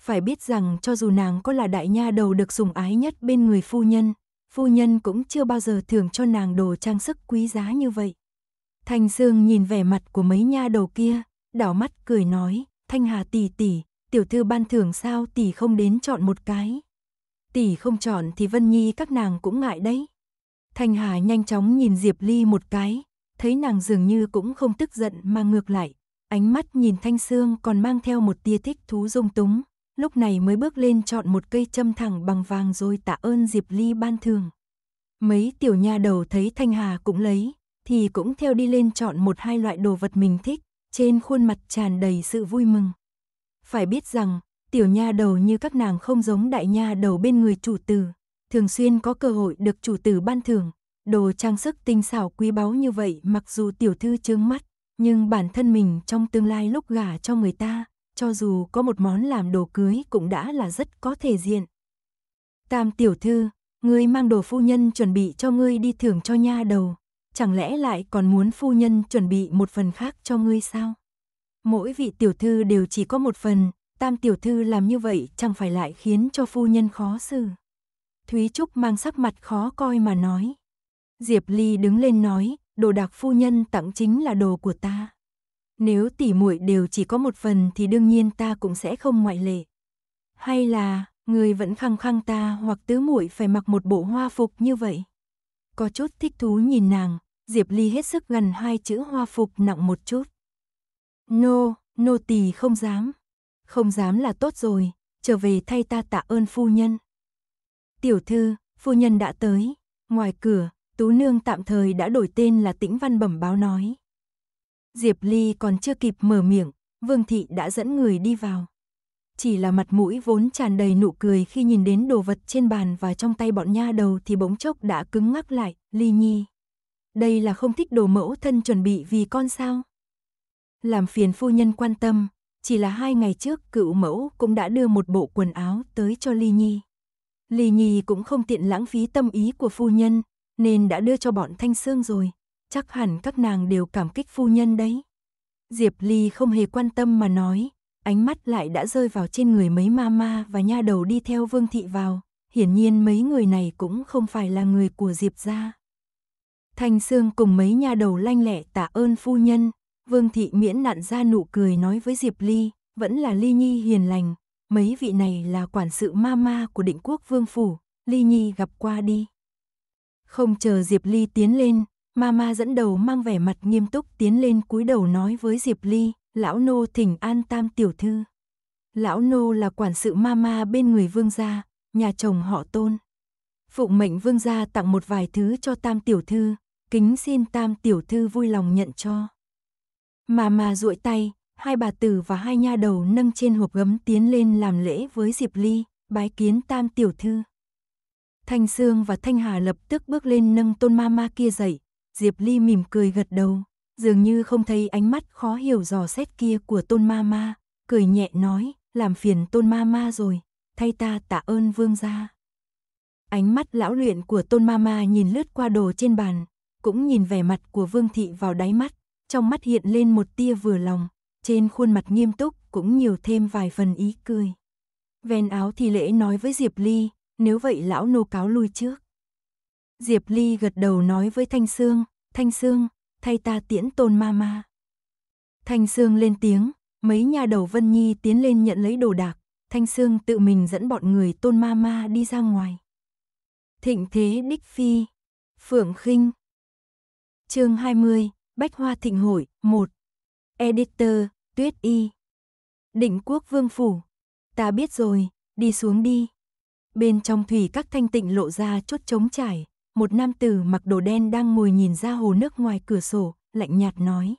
Phải biết rằng cho dù nàng có là đại nha đầu được sủng ái nhất bên người phu nhân, phu nhân cũng chưa bao giờ thưởng cho nàng đồ trang sức quý giá như vậy. Thanh Sương nhìn vẻ mặt của mấy nha đầu kia, đảo mắt cười nói, Thanh Hà tỷ tỷ, tiểu thư ban thưởng sao tỷ không đến chọn một cái. Tỷ không chọn thì Vân Nhi các nàng cũng ngại đấy. Thanh Hà nhanh chóng nhìn Diệp Ly một cái, thấy nàng dường như cũng không tức giận mà ngược lại, ánh mắt nhìn Thanh Sương còn mang theo một tia thích thú dung túng, lúc này mới bước lên chọn một cây châm thẳng bằng vàng rồi tạ ơn Diệp Ly ban thường. Mấy tiểu nha đầu thấy Thanh Hà cũng lấy, thì cũng theo đi lên chọn một hai loại đồ vật mình thích, trên khuôn mặt tràn đầy sự vui mừng. Phải biết rằng, tiểu nha đầu như các nàng không giống đại nha đầu bên người chủ tử, thường xuyên có cơ hội được chủ tử ban thưởng, đồ trang sức tinh xảo quý báu như vậy mặc dù tiểu thư trướng mắt, nhưng bản thân mình trong tương lai lúc gả cho người ta, cho dù có một món làm đồ cưới cũng đã là rất có thể diện. Tam tiểu thư, ngươi mang đồ phu nhân chuẩn bị cho ngươi đi thưởng cho nha đầu, chẳng lẽ lại còn muốn phu nhân chuẩn bị một phần khác cho ngươi sao? Mỗi vị tiểu thư đều chỉ có một phần, tam tiểu thư làm như vậy chẳng phải lại khiến cho phu nhân khó xử. Thúy Trúc mang sắc mặt khó coi mà nói. Diệp Ly đứng lên nói, đồ đạc phu nhân tặng chính là đồ của ta. Nếu tỉ muội đều chỉ có một phần thì đương nhiên ta cũng sẽ không ngoại lệ. Hay là, người vẫn khăng khăng ta hoặc tứ muội phải mặc một bộ hoa phục như vậy? Có chút thích thú nhìn nàng, Diệp Ly hết sức gần hai chữ hoa phục nặng một chút. Nô, nô tỳ không dám. Không dám là tốt rồi, trở về thay ta tạ ơn phu nhân. Tiểu thư, phu nhân đã tới. Ngoài cửa, Tú Nương tạm thời đã đổi tên là Tĩnh Văn bẩm báo nói. Diệp Ly còn chưa kịp mở miệng, Vương Thị đã dẫn người đi vào. Chỉ là mặt mũi vốn tràn đầy nụ cười khi nhìn đến đồ vật trên bàn và trong tay bọn nha đầu thì bỗng chốc đã cứng ngắc lại, Ly Nhi đây là không thích đồ mẫu thân chuẩn bị vì con sao? Làm phiền phu nhân quan tâm, chỉ là hai ngày trước cựu mẫu cũng đã đưa một bộ quần áo tới cho Ly Nhi. Ly Nhi cũng không tiện lãng phí tâm ý của phu nhân, nên đã đưa cho bọn Thanh Sương rồi, chắc hẳn các nàng đều cảm kích phu nhân đấy. Diệp Ly không hề quan tâm mà nói, ánh mắt lại đã rơi vào trên người mấy mama và nha đầu đi theo Vương thị vào, hiển nhiên mấy người này cũng không phải là người của Diệp gia. Thanh Sương cùng mấy nha đầu lanh lẹ tạ ơn phu nhân, Vương Thị miễn nặn ra nụ cười nói với Diệp Ly, vẫn là Ly Nhi hiền lành, mấy vị này là quản sự ma ma của định quốc Vương Phủ, Ly Nhi gặp qua đi. Không chờ Diệp Ly tiến lên, ma ma dẫn đầu mang vẻ mặt nghiêm túc tiến lên cúi đầu nói với Diệp Ly, lão nô thỉnh an tam tiểu thư. Lão nô là quản sự ma ma bên người vương gia, nhà chồng họ tôn. Phụng mệnh vương gia tặng một vài thứ cho tam tiểu thư, kính xin tam tiểu thư vui lòng nhận cho. Mà mà duỗi tay, hai bà tử và hai nha đầu nâng trên hộp gấm tiến lên làm lễ với Diệp Ly, bái kiến tam tiểu thư. Thanh Sương và Thanh Hà lập tức bước lên nâng tôn ma ma kia dậy, Diệp Ly mỉm cười gật đầu, dường như không thấy ánh mắt khó hiểu dò xét kia của tôn ma ma, cười nhẹ nói, làm phiền tôn ma ma rồi, thay ta tạ ơn vương gia. Ánh mắt lão luyện của tôn ma ma nhìn lướt qua đồ trên bàn, cũng nhìn vẻ mặt của Vương Thị vào đáy mắt, trong mắt hiện lên một tia vừa lòng, trên khuôn mặt nghiêm túc cũng nhiều thêm vài phần ý cười. Ven áo thì lễ nói với Diệp Ly, nếu vậy lão nô cáo lui trước. Diệp Ly gật đầu nói với Thanh Sương, Thanh Sương, thay ta tiễn tôn ma ma. Thanh Sương lên tiếng, mấy nhà đầu Vân Nhi tiến lên nhận lấy đồ đạc, Thanh Sương tự mình dẫn bọn người tôn ma ma đi ra ngoài. Thịnh thế đích phi, Phượng khinh chương 20, Bách Hoa Thịnh Hội, 1. Editor, Tuyết Y. định quốc vương phủ. Ta biết rồi, đi xuống đi. Bên trong thủy các thanh tịnh lộ ra chút trống trải, một nam tử mặc đồ đen đang ngồi nhìn ra hồ nước ngoài cửa sổ, lạnh nhạt nói.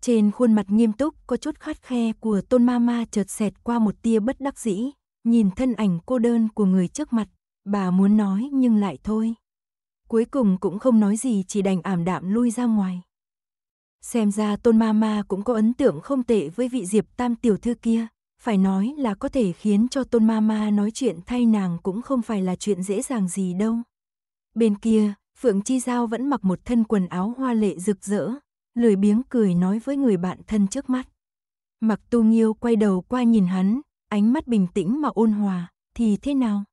Trên khuôn mặt nghiêm túc có chút khát khe của tôn ma ma chợt xẹt qua một tia bất đắc dĩ, nhìn thân ảnh cô đơn của người trước mặt, bà muốn nói nhưng lại thôi cuối cùng cũng không nói gì chỉ đành ảm đạm lui ra ngoài. Xem ra tôn ma ma cũng có ấn tượng không tệ với vị Diệp Tam tiểu thư kia, phải nói là có thể khiến cho tôn ma ma nói chuyện thay nàng cũng không phải là chuyện dễ dàng gì đâu. Bên kia, Phượng Chi Giao vẫn mặc một thân quần áo hoa lệ rực rỡ, lười biếng cười nói với người bạn thân trước mắt. Mặc tu nghiêu quay đầu qua nhìn hắn, ánh mắt bình tĩnh mà ôn hòa, thì thế nào?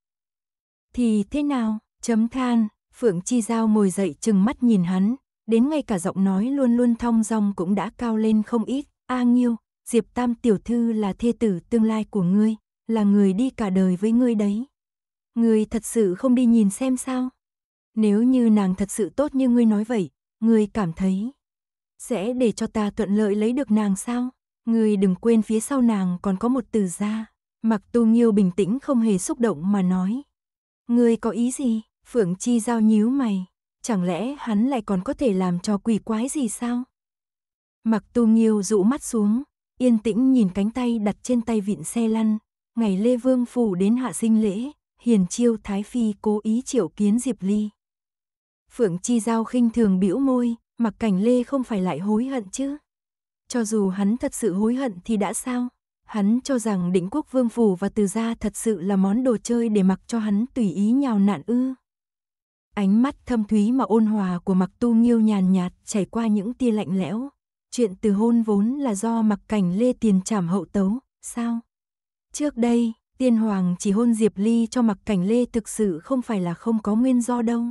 Thì thế nào? Chấm than, Phượng Chi Giao ngồi dậy chừng mắt nhìn hắn, đến ngay cả giọng nói luôn luôn thong dong cũng đã cao lên không ít. A Nghiêu, Diệp Tam tiểu thư là thê tử tương lai của ngươi, là người đi cả đời với ngươi đấy. Ngươi thật sự không đi nhìn xem sao? Nếu như nàng thật sự tốt như ngươi nói vậy, ngươi cảm thấy sẽ để cho ta thuận lợi lấy được nàng sao? Ngươi đừng quên phía sau nàng còn có một từ gia. Mặc Tu Nghiêu bình tĩnh không hề xúc động mà nói. Ngươi có ý gì? Phượng Chi Giao nhíu mày, chẳng lẽ hắn lại còn có thể làm cho quỷ quái gì sao? Mặc tu nghiêu rũ mắt xuống, yên tĩnh nhìn cánh tay đặt trên tay vịn xe lăn. Ngày Lê Vương Phủ đến hạ sinh lễ, hiền chiêu Thái Phi cố ý triệu kiến Diệp Ly. Phượng Chi Giao khinh thường bĩu môi, mặc cảnh Lê không phải lại hối hận chứ. Cho dù hắn thật sự hối hận thì đã sao? Hắn cho rằng định quốc vương phủ và từ gia thật sự là món đồ chơi để mặc cho hắn tùy ý nhào nạn ư. Ánh mắt thâm thúy mà ôn hòa của Mặc Tu Nghiêu nhàn nhạt chảy qua những tia lạnh lẽo. Chuyện từ hôn vốn là do Mặc Cảnh Lê tiền trảm hậu tấu, sao? Trước đây, Tiên Hoàng chỉ hôn Diệp Ly cho Mặc Cảnh Lê thực sự không phải là không có nguyên do đâu.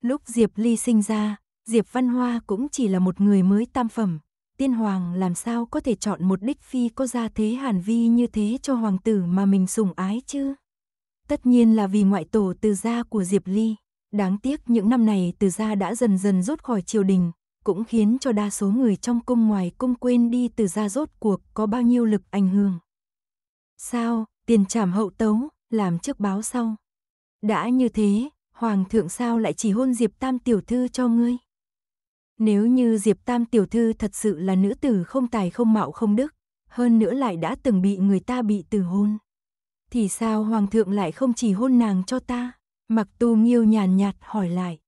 Lúc Diệp Ly sinh ra, Diệp Văn Hoa cũng chỉ là một người mới tam phẩm. Tiên Hoàng làm sao có thể chọn một đích phi có gia thế hàn vi như thế cho hoàng tử mà mình sủng ái chứ? Tất nhiên là vì ngoại tổ từ gia của Diệp Ly. Đáng tiếc những năm này từ gia đã dần dần rút khỏi triều đình, cũng khiến cho đa số người trong cung ngoài cung quên đi từ gia rốt cuộc có bao nhiêu lực ảnh hưởng. Sao, tiền trảm hậu tấu, làm trước báo sau. Đã như thế, hoàng thượng sao lại chỉ hôn Diệp Tam tiểu thư cho ngươi? Nếu như Diệp Tam tiểu thư thật sự là nữ tử không tài không mạo không đức, hơn nữa lại đã từng bị người ta bị từ hôn, thì sao hoàng thượng lại không chỉ hôn nàng cho ta? Mặc tu nghiêu nhàn nhạt, hỏi lại.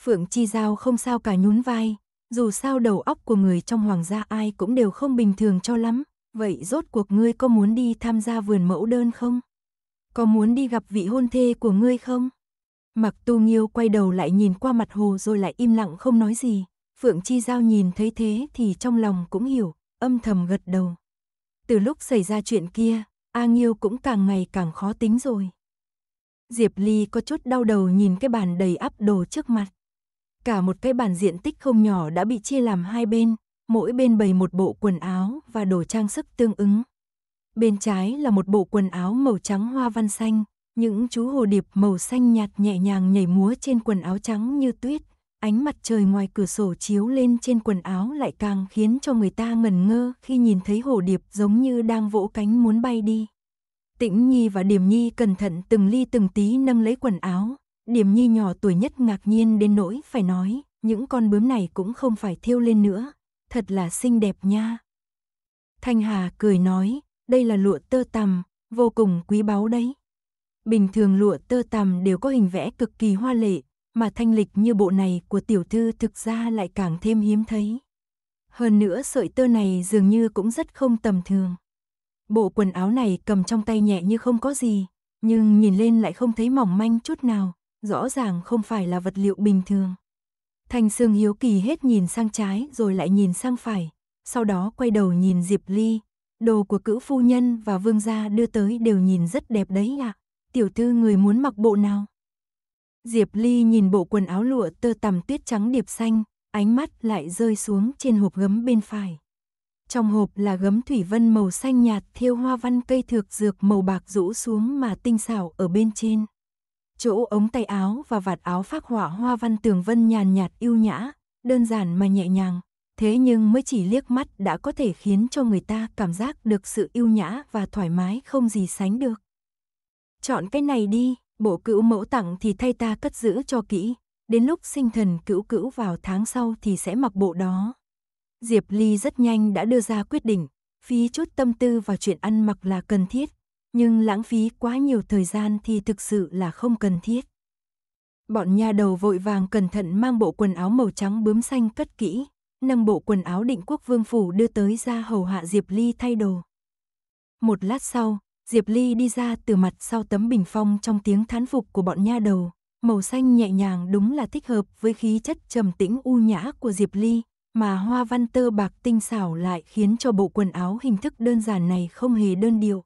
Phượng Chi Giao không sao cả nhún vai, dù sao đầu óc của người trong hoàng gia ai cũng đều không bình thường cho lắm, vậy rốt cuộc ngươi có muốn đi tham gia vườn mẫu đơn không? Có muốn đi gặp vị hôn thê của ngươi không? Mặc tu nghiêu quay đầu lại nhìn qua mặt hồ rồi lại im lặng không nói gì. Phượng Chi Giao nhìn thấy thế thì trong lòng cũng hiểu, âm thầm gật đầu. Từ lúc xảy ra chuyện kia, A Nghiêu cũng càng ngày càng khó tính rồi. Diệp Ly có chút đau đầu nhìn cái bàn đầy ắp đồ trước mặt. Cả một cái bàn diện tích không nhỏ đã bị chia làm hai bên, mỗi bên bày một bộ quần áo và đồ trang sức tương ứng. Bên trái là một bộ quần áo màu trắng hoa văn xanh, những chú hồ điệp màu xanh nhạt nhẹ nhàng nhảy múa trên quần áo trắng như tuyết, ánh mặt trời ngoài cửa sổ chiếu lên trên quần áo lại càng khiến cho người ta ngẩn ngơ khi nhìn thấy hồ điệp giống như đang vỗ cánh muốn bay đi. Tĩnh Nhi và Điềm Nhi cẩn thận từng ly từng tí nâng lấy quần áo. Điềm Nhi nhỏ tuổi nhất ngạc nhiên đến nỗi phải nói, những con bướm này cũng không phải thiêu lên nữa, thật là xinh đẹp nha. Thanh Hà cười nói, đây là lụa tơ tằm, vô cùng quý báu đấy. Bình thường lụa tơ tằm đều có hình vẽ cực kỳ hoa lệ, mà thanh lịch như bộ này của tiểu thư thực ra lại càng thêm hiếm thấy. Hơn nữa sợi tơ này dường như cũng rất không tầm thường. Bộ quần áo này cầm trong tay nhẹ như không có gì, nhưng nhìn lên lại không thấy mỏng manh chút nào, rõ ràng không phải là vật liệu bình thường. Thành Sương hiếu kỳ hết nhìn sang trái rồi lại nhìn sang phải, sau đó quay đầu nhìn Diệp Ly. Đồ của cữ phu nhân và vương gia đưa tới đều nhìn rất đẹp đấy ạ. Tiểu thư người muốn mặc bộ nào? Diệp Ly nhìn bộ quần áo lụa tơ tằm tuyết trắng điệp xanh, ánh mắt lại rơi xuống trên hộp gấm bên phải. Trong hộp là gấm thủy vân màu xanh nhạt thêu hoa văn cây thược dược màu bạc rũ xuống mà tinh xảo ở bên trên. Chỗ ống tay áo và vạt áo phác họa hoa văn tường vân nhàn nhạt yêu nhã, đơn giản mà nhẹ nhàng, thế nhưng mới chỉ liếc mắt đã có thể khiến cho người ta cảm giác được sự yêu nhã và thoải mái không gì sánh được. Chọn cái này đi, bộ cữu mẫu tặng thì thay ta cất giữ cho kỹ, đến lúc sinh thần cữu cữu vào tháng sau thì sẽ mặc bộ đó. Diệp Ly rất nhanh đã đưa ra quyết định, phí chút tâm tư vào chuyện ăn mặc là cần thiết, nhưng lãng phí quá nhiều thời gian thì thực sự là không cần thiết. Bọn nha đầu vội vàng cẩn thận mang bộ quần áo màu trắng bướm xanh cất kỹ, nâng bộ quần áo định quốc vương phủ đưa tới ra hầu hạ Diệp Ly thay đồ. Một lát sau, Diệp Ly đi ra từ mặt sau tấm bình phong trong tiếng thán phục của bọn nha đầu, màu xanh nhẹ nhàng đúng là thích hợp với khí chất trầm tĩnh u nhã của Diệp Ly, mà hoa văn tơ bạc tinh xảo lại khiến cho bộ quần áo hình thức đơn giản này không hề đơn điệu.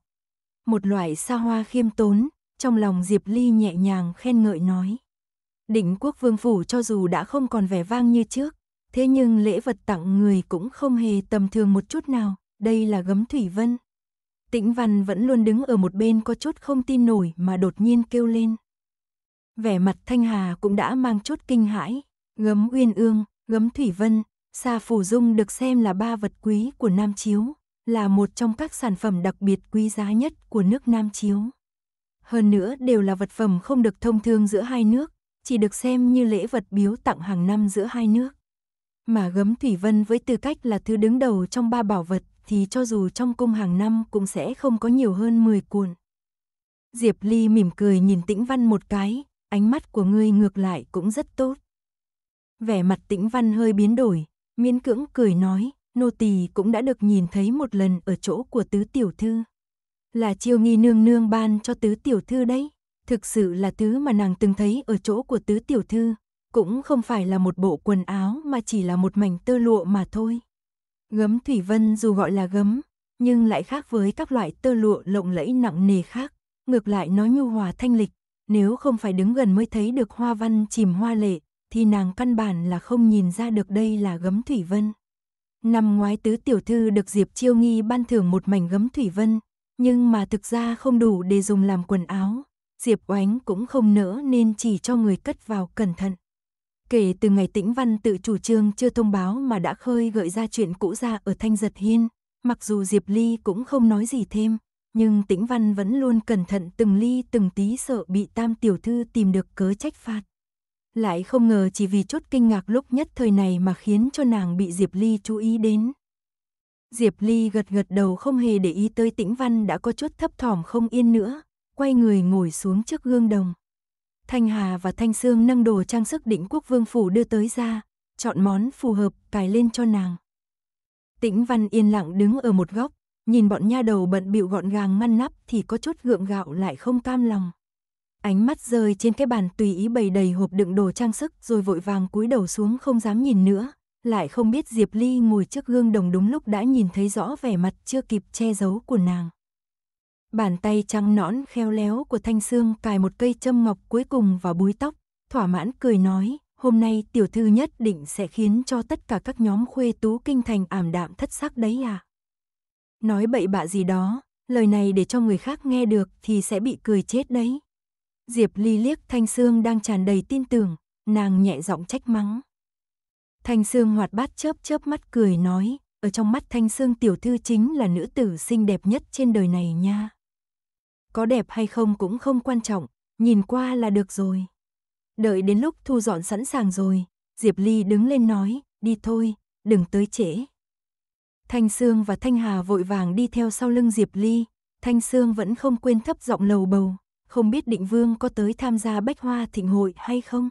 Một loại xa hoa khiêm tốn, trong lòng Diệp Ly nhẹ nhàng khen ngợi nói. Định quốc vương phủ cho dù đã không còn vẻ vang như trước, thế nhưng lễ vật tặng người cũng không hề tầm thường một chút nào, đây là gấm thủy vân. Tĩnh Văn vẫn luôn đứng ở một bên có chút không tin nổi mà đột nhiên kêu lên. Vẻ mặt Thanh Hà cũng đã mang chút kinh hãi, gấm uyên ương, gấm thủy vân, Xà Phủ Dung được xem là ba vật quý của Nam Chiếu, là một trong các sản phẩm đặc biệt quý giá nhất của nước Nam Chiếu. Hơn nữa đều là vật phẩm không được thông thương giữa hai nước, chỉ được xem như lễ vật biếu tặng hàng năm giữa hai nước. Mà gấm thủy vân với tư cách là thứ đứng đầu trong ba bảo vật thì cho dù trong cung hàng năm cũng sẽ không có nhiều hơn 10 cuộn. Diệp Ly mỉm cười nhìn Tĩnh Văn một cái, ánh mắt của ngươi ngược lại cũng rất tốt. Vẻ mặt Tĩnh Văn hơi biến đổi, miễn cưỡng cười nói, nô tỳ cũng đã được nhìn thấy một lần ở chỗ của tứ tiểu thư. Là chiêu nghi nương nương ban cho tứ tiểu thư đấy, thực sự là thứ mà nàng từng thấy ở chỗ của tứ tiểu thư, cũng không phải là một bộ quần áo mà chỉ là một mảnh tơ lụa mà thôi. Gấm thủy vân dù gọi là gấm, nhưng lại khác với các loại tơ lụa lộng lẫy nặng nề khác, ngược lại nó nhu hòa thanh lịch, nếu không phải đứng gần mới thấy được hoa văn chìm hoa lệ, thì nàng căn bản là không nhìn ra được đây là gấm thủy vân. Năm ngoái tứ tiểu thư được Diệp Chiêu Nghi ban thưởng một mảnh gấm thủy vân, nhưng mà thực ra không đủ để dùng làm quần áo. Diệp Oánh cũng không nỡ nên chỉ cho người cất vào cẩn thận. Kể từ ngày Tĩnh Văn tự chủ trương chưa thông báo mà đã khơi gợi ra chuyện cũ ra ở Thanh Giật Hiên, mặc dù Diệp Ly cũng không nói gì thêm, nhưng Tĩnh Văn vẫn luôn cẩn thận từng ly từng tí sợ bị Tam tiểu thư tìm được cớ trách phạt lại không ngờ chỉ vì chút kinh ngạc lúc nhất thời này mà khiến cho nàng bị Diệp Ly chú ý đến. Diệp Ly gật gật đầu không hề để ý tới tĩnh văn đã có chút thấp thỏm không yên nữa, quay người ngồi xuống trước gương đồng. Thanh Hà và Thanh Sương nâng đồ trang sức đỉnh quốc vương phủ đưa tới ra, chọn món phù hợp cài lên cho nàng. Tĩnh Văn yên lặng đứng ở một góc, nhìn bọn nha đầu bận bịu gọn gàng ngăn nắp thì có chút gượng gạo lại không cam lòng. Ánh mắt rơi trên cái bàn tùy ý bày đầy hộp đựng đồ trang sức rồi vội vàng cúi đầu xuống không dám nhìn nữa. Lại không biết Diệp Ly ngồi trước gương đồng đúng lúc đã nhìn thấy rõ vẻ mặt chưa kịp che giấu của nàng. Bàn tay trắng nõn khéo léo của Thanh Sương cài một cây châm ngọc cuối cùng vào búi tóc, thỏa mãn cười nói, hôm nay tiểu thư nhất định sẽ khiến cho tất cả các nhóm khuê tú kinh thành ảm đạm thất sắc đấy à. Nói bậy bạ gì đó, lời này để cho người khác nghe được thì sẽ bị cười chết đấy. Diệp Ly liếc Thanh Sương đang tràn đầy tin tưởng, nàng nhẹ giọng trách mắng. Thanh Sương hoạt bát chớp chớp mắt cười nói, ở trong mắt Thanh Sương tiểu thư chính là nữ tử xinh đẹp nhất trên đời này nha. Có đẹp hay không cũng không quan trọng, nhìn qua là được rồi. Đợi đến lúc thu dọn sẵn sàng rồi, Diệp Ly đứng lên nói, đi thôi, đừng tới trễ. Thanh Sương và Thanh Hà vội vàng đi theo sau lưng Diệp Ly, Thanh Sương vẫn không quên thấp giọng lầu bầu không biết định vương có tới tham gia bách hoa thịnh hội hay không?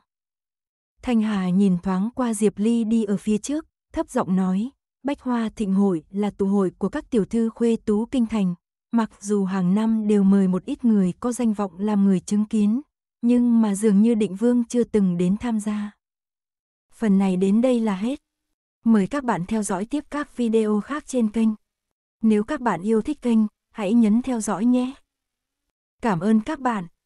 Thanh Hà nhìn thoáng qua Diệp Ly đi ở phía trước, thấp giọng nói, bách hoa thịnh hội là tụ hội của các tiểu thư khuê tú kinh thành, mặc dù hàng năm đều mời một ít người có danh vọng làm người chứng kiến, nhưng mà dường như định vương chưa từng đến tham gia. Phần này đến đây là hết. Mời các bạn theo dõi tiếp các video khác trên kênh. Nếu các bạn yêu thích kênh, hãy nhấn theo dõi nhé. Cảm ơn các bạn.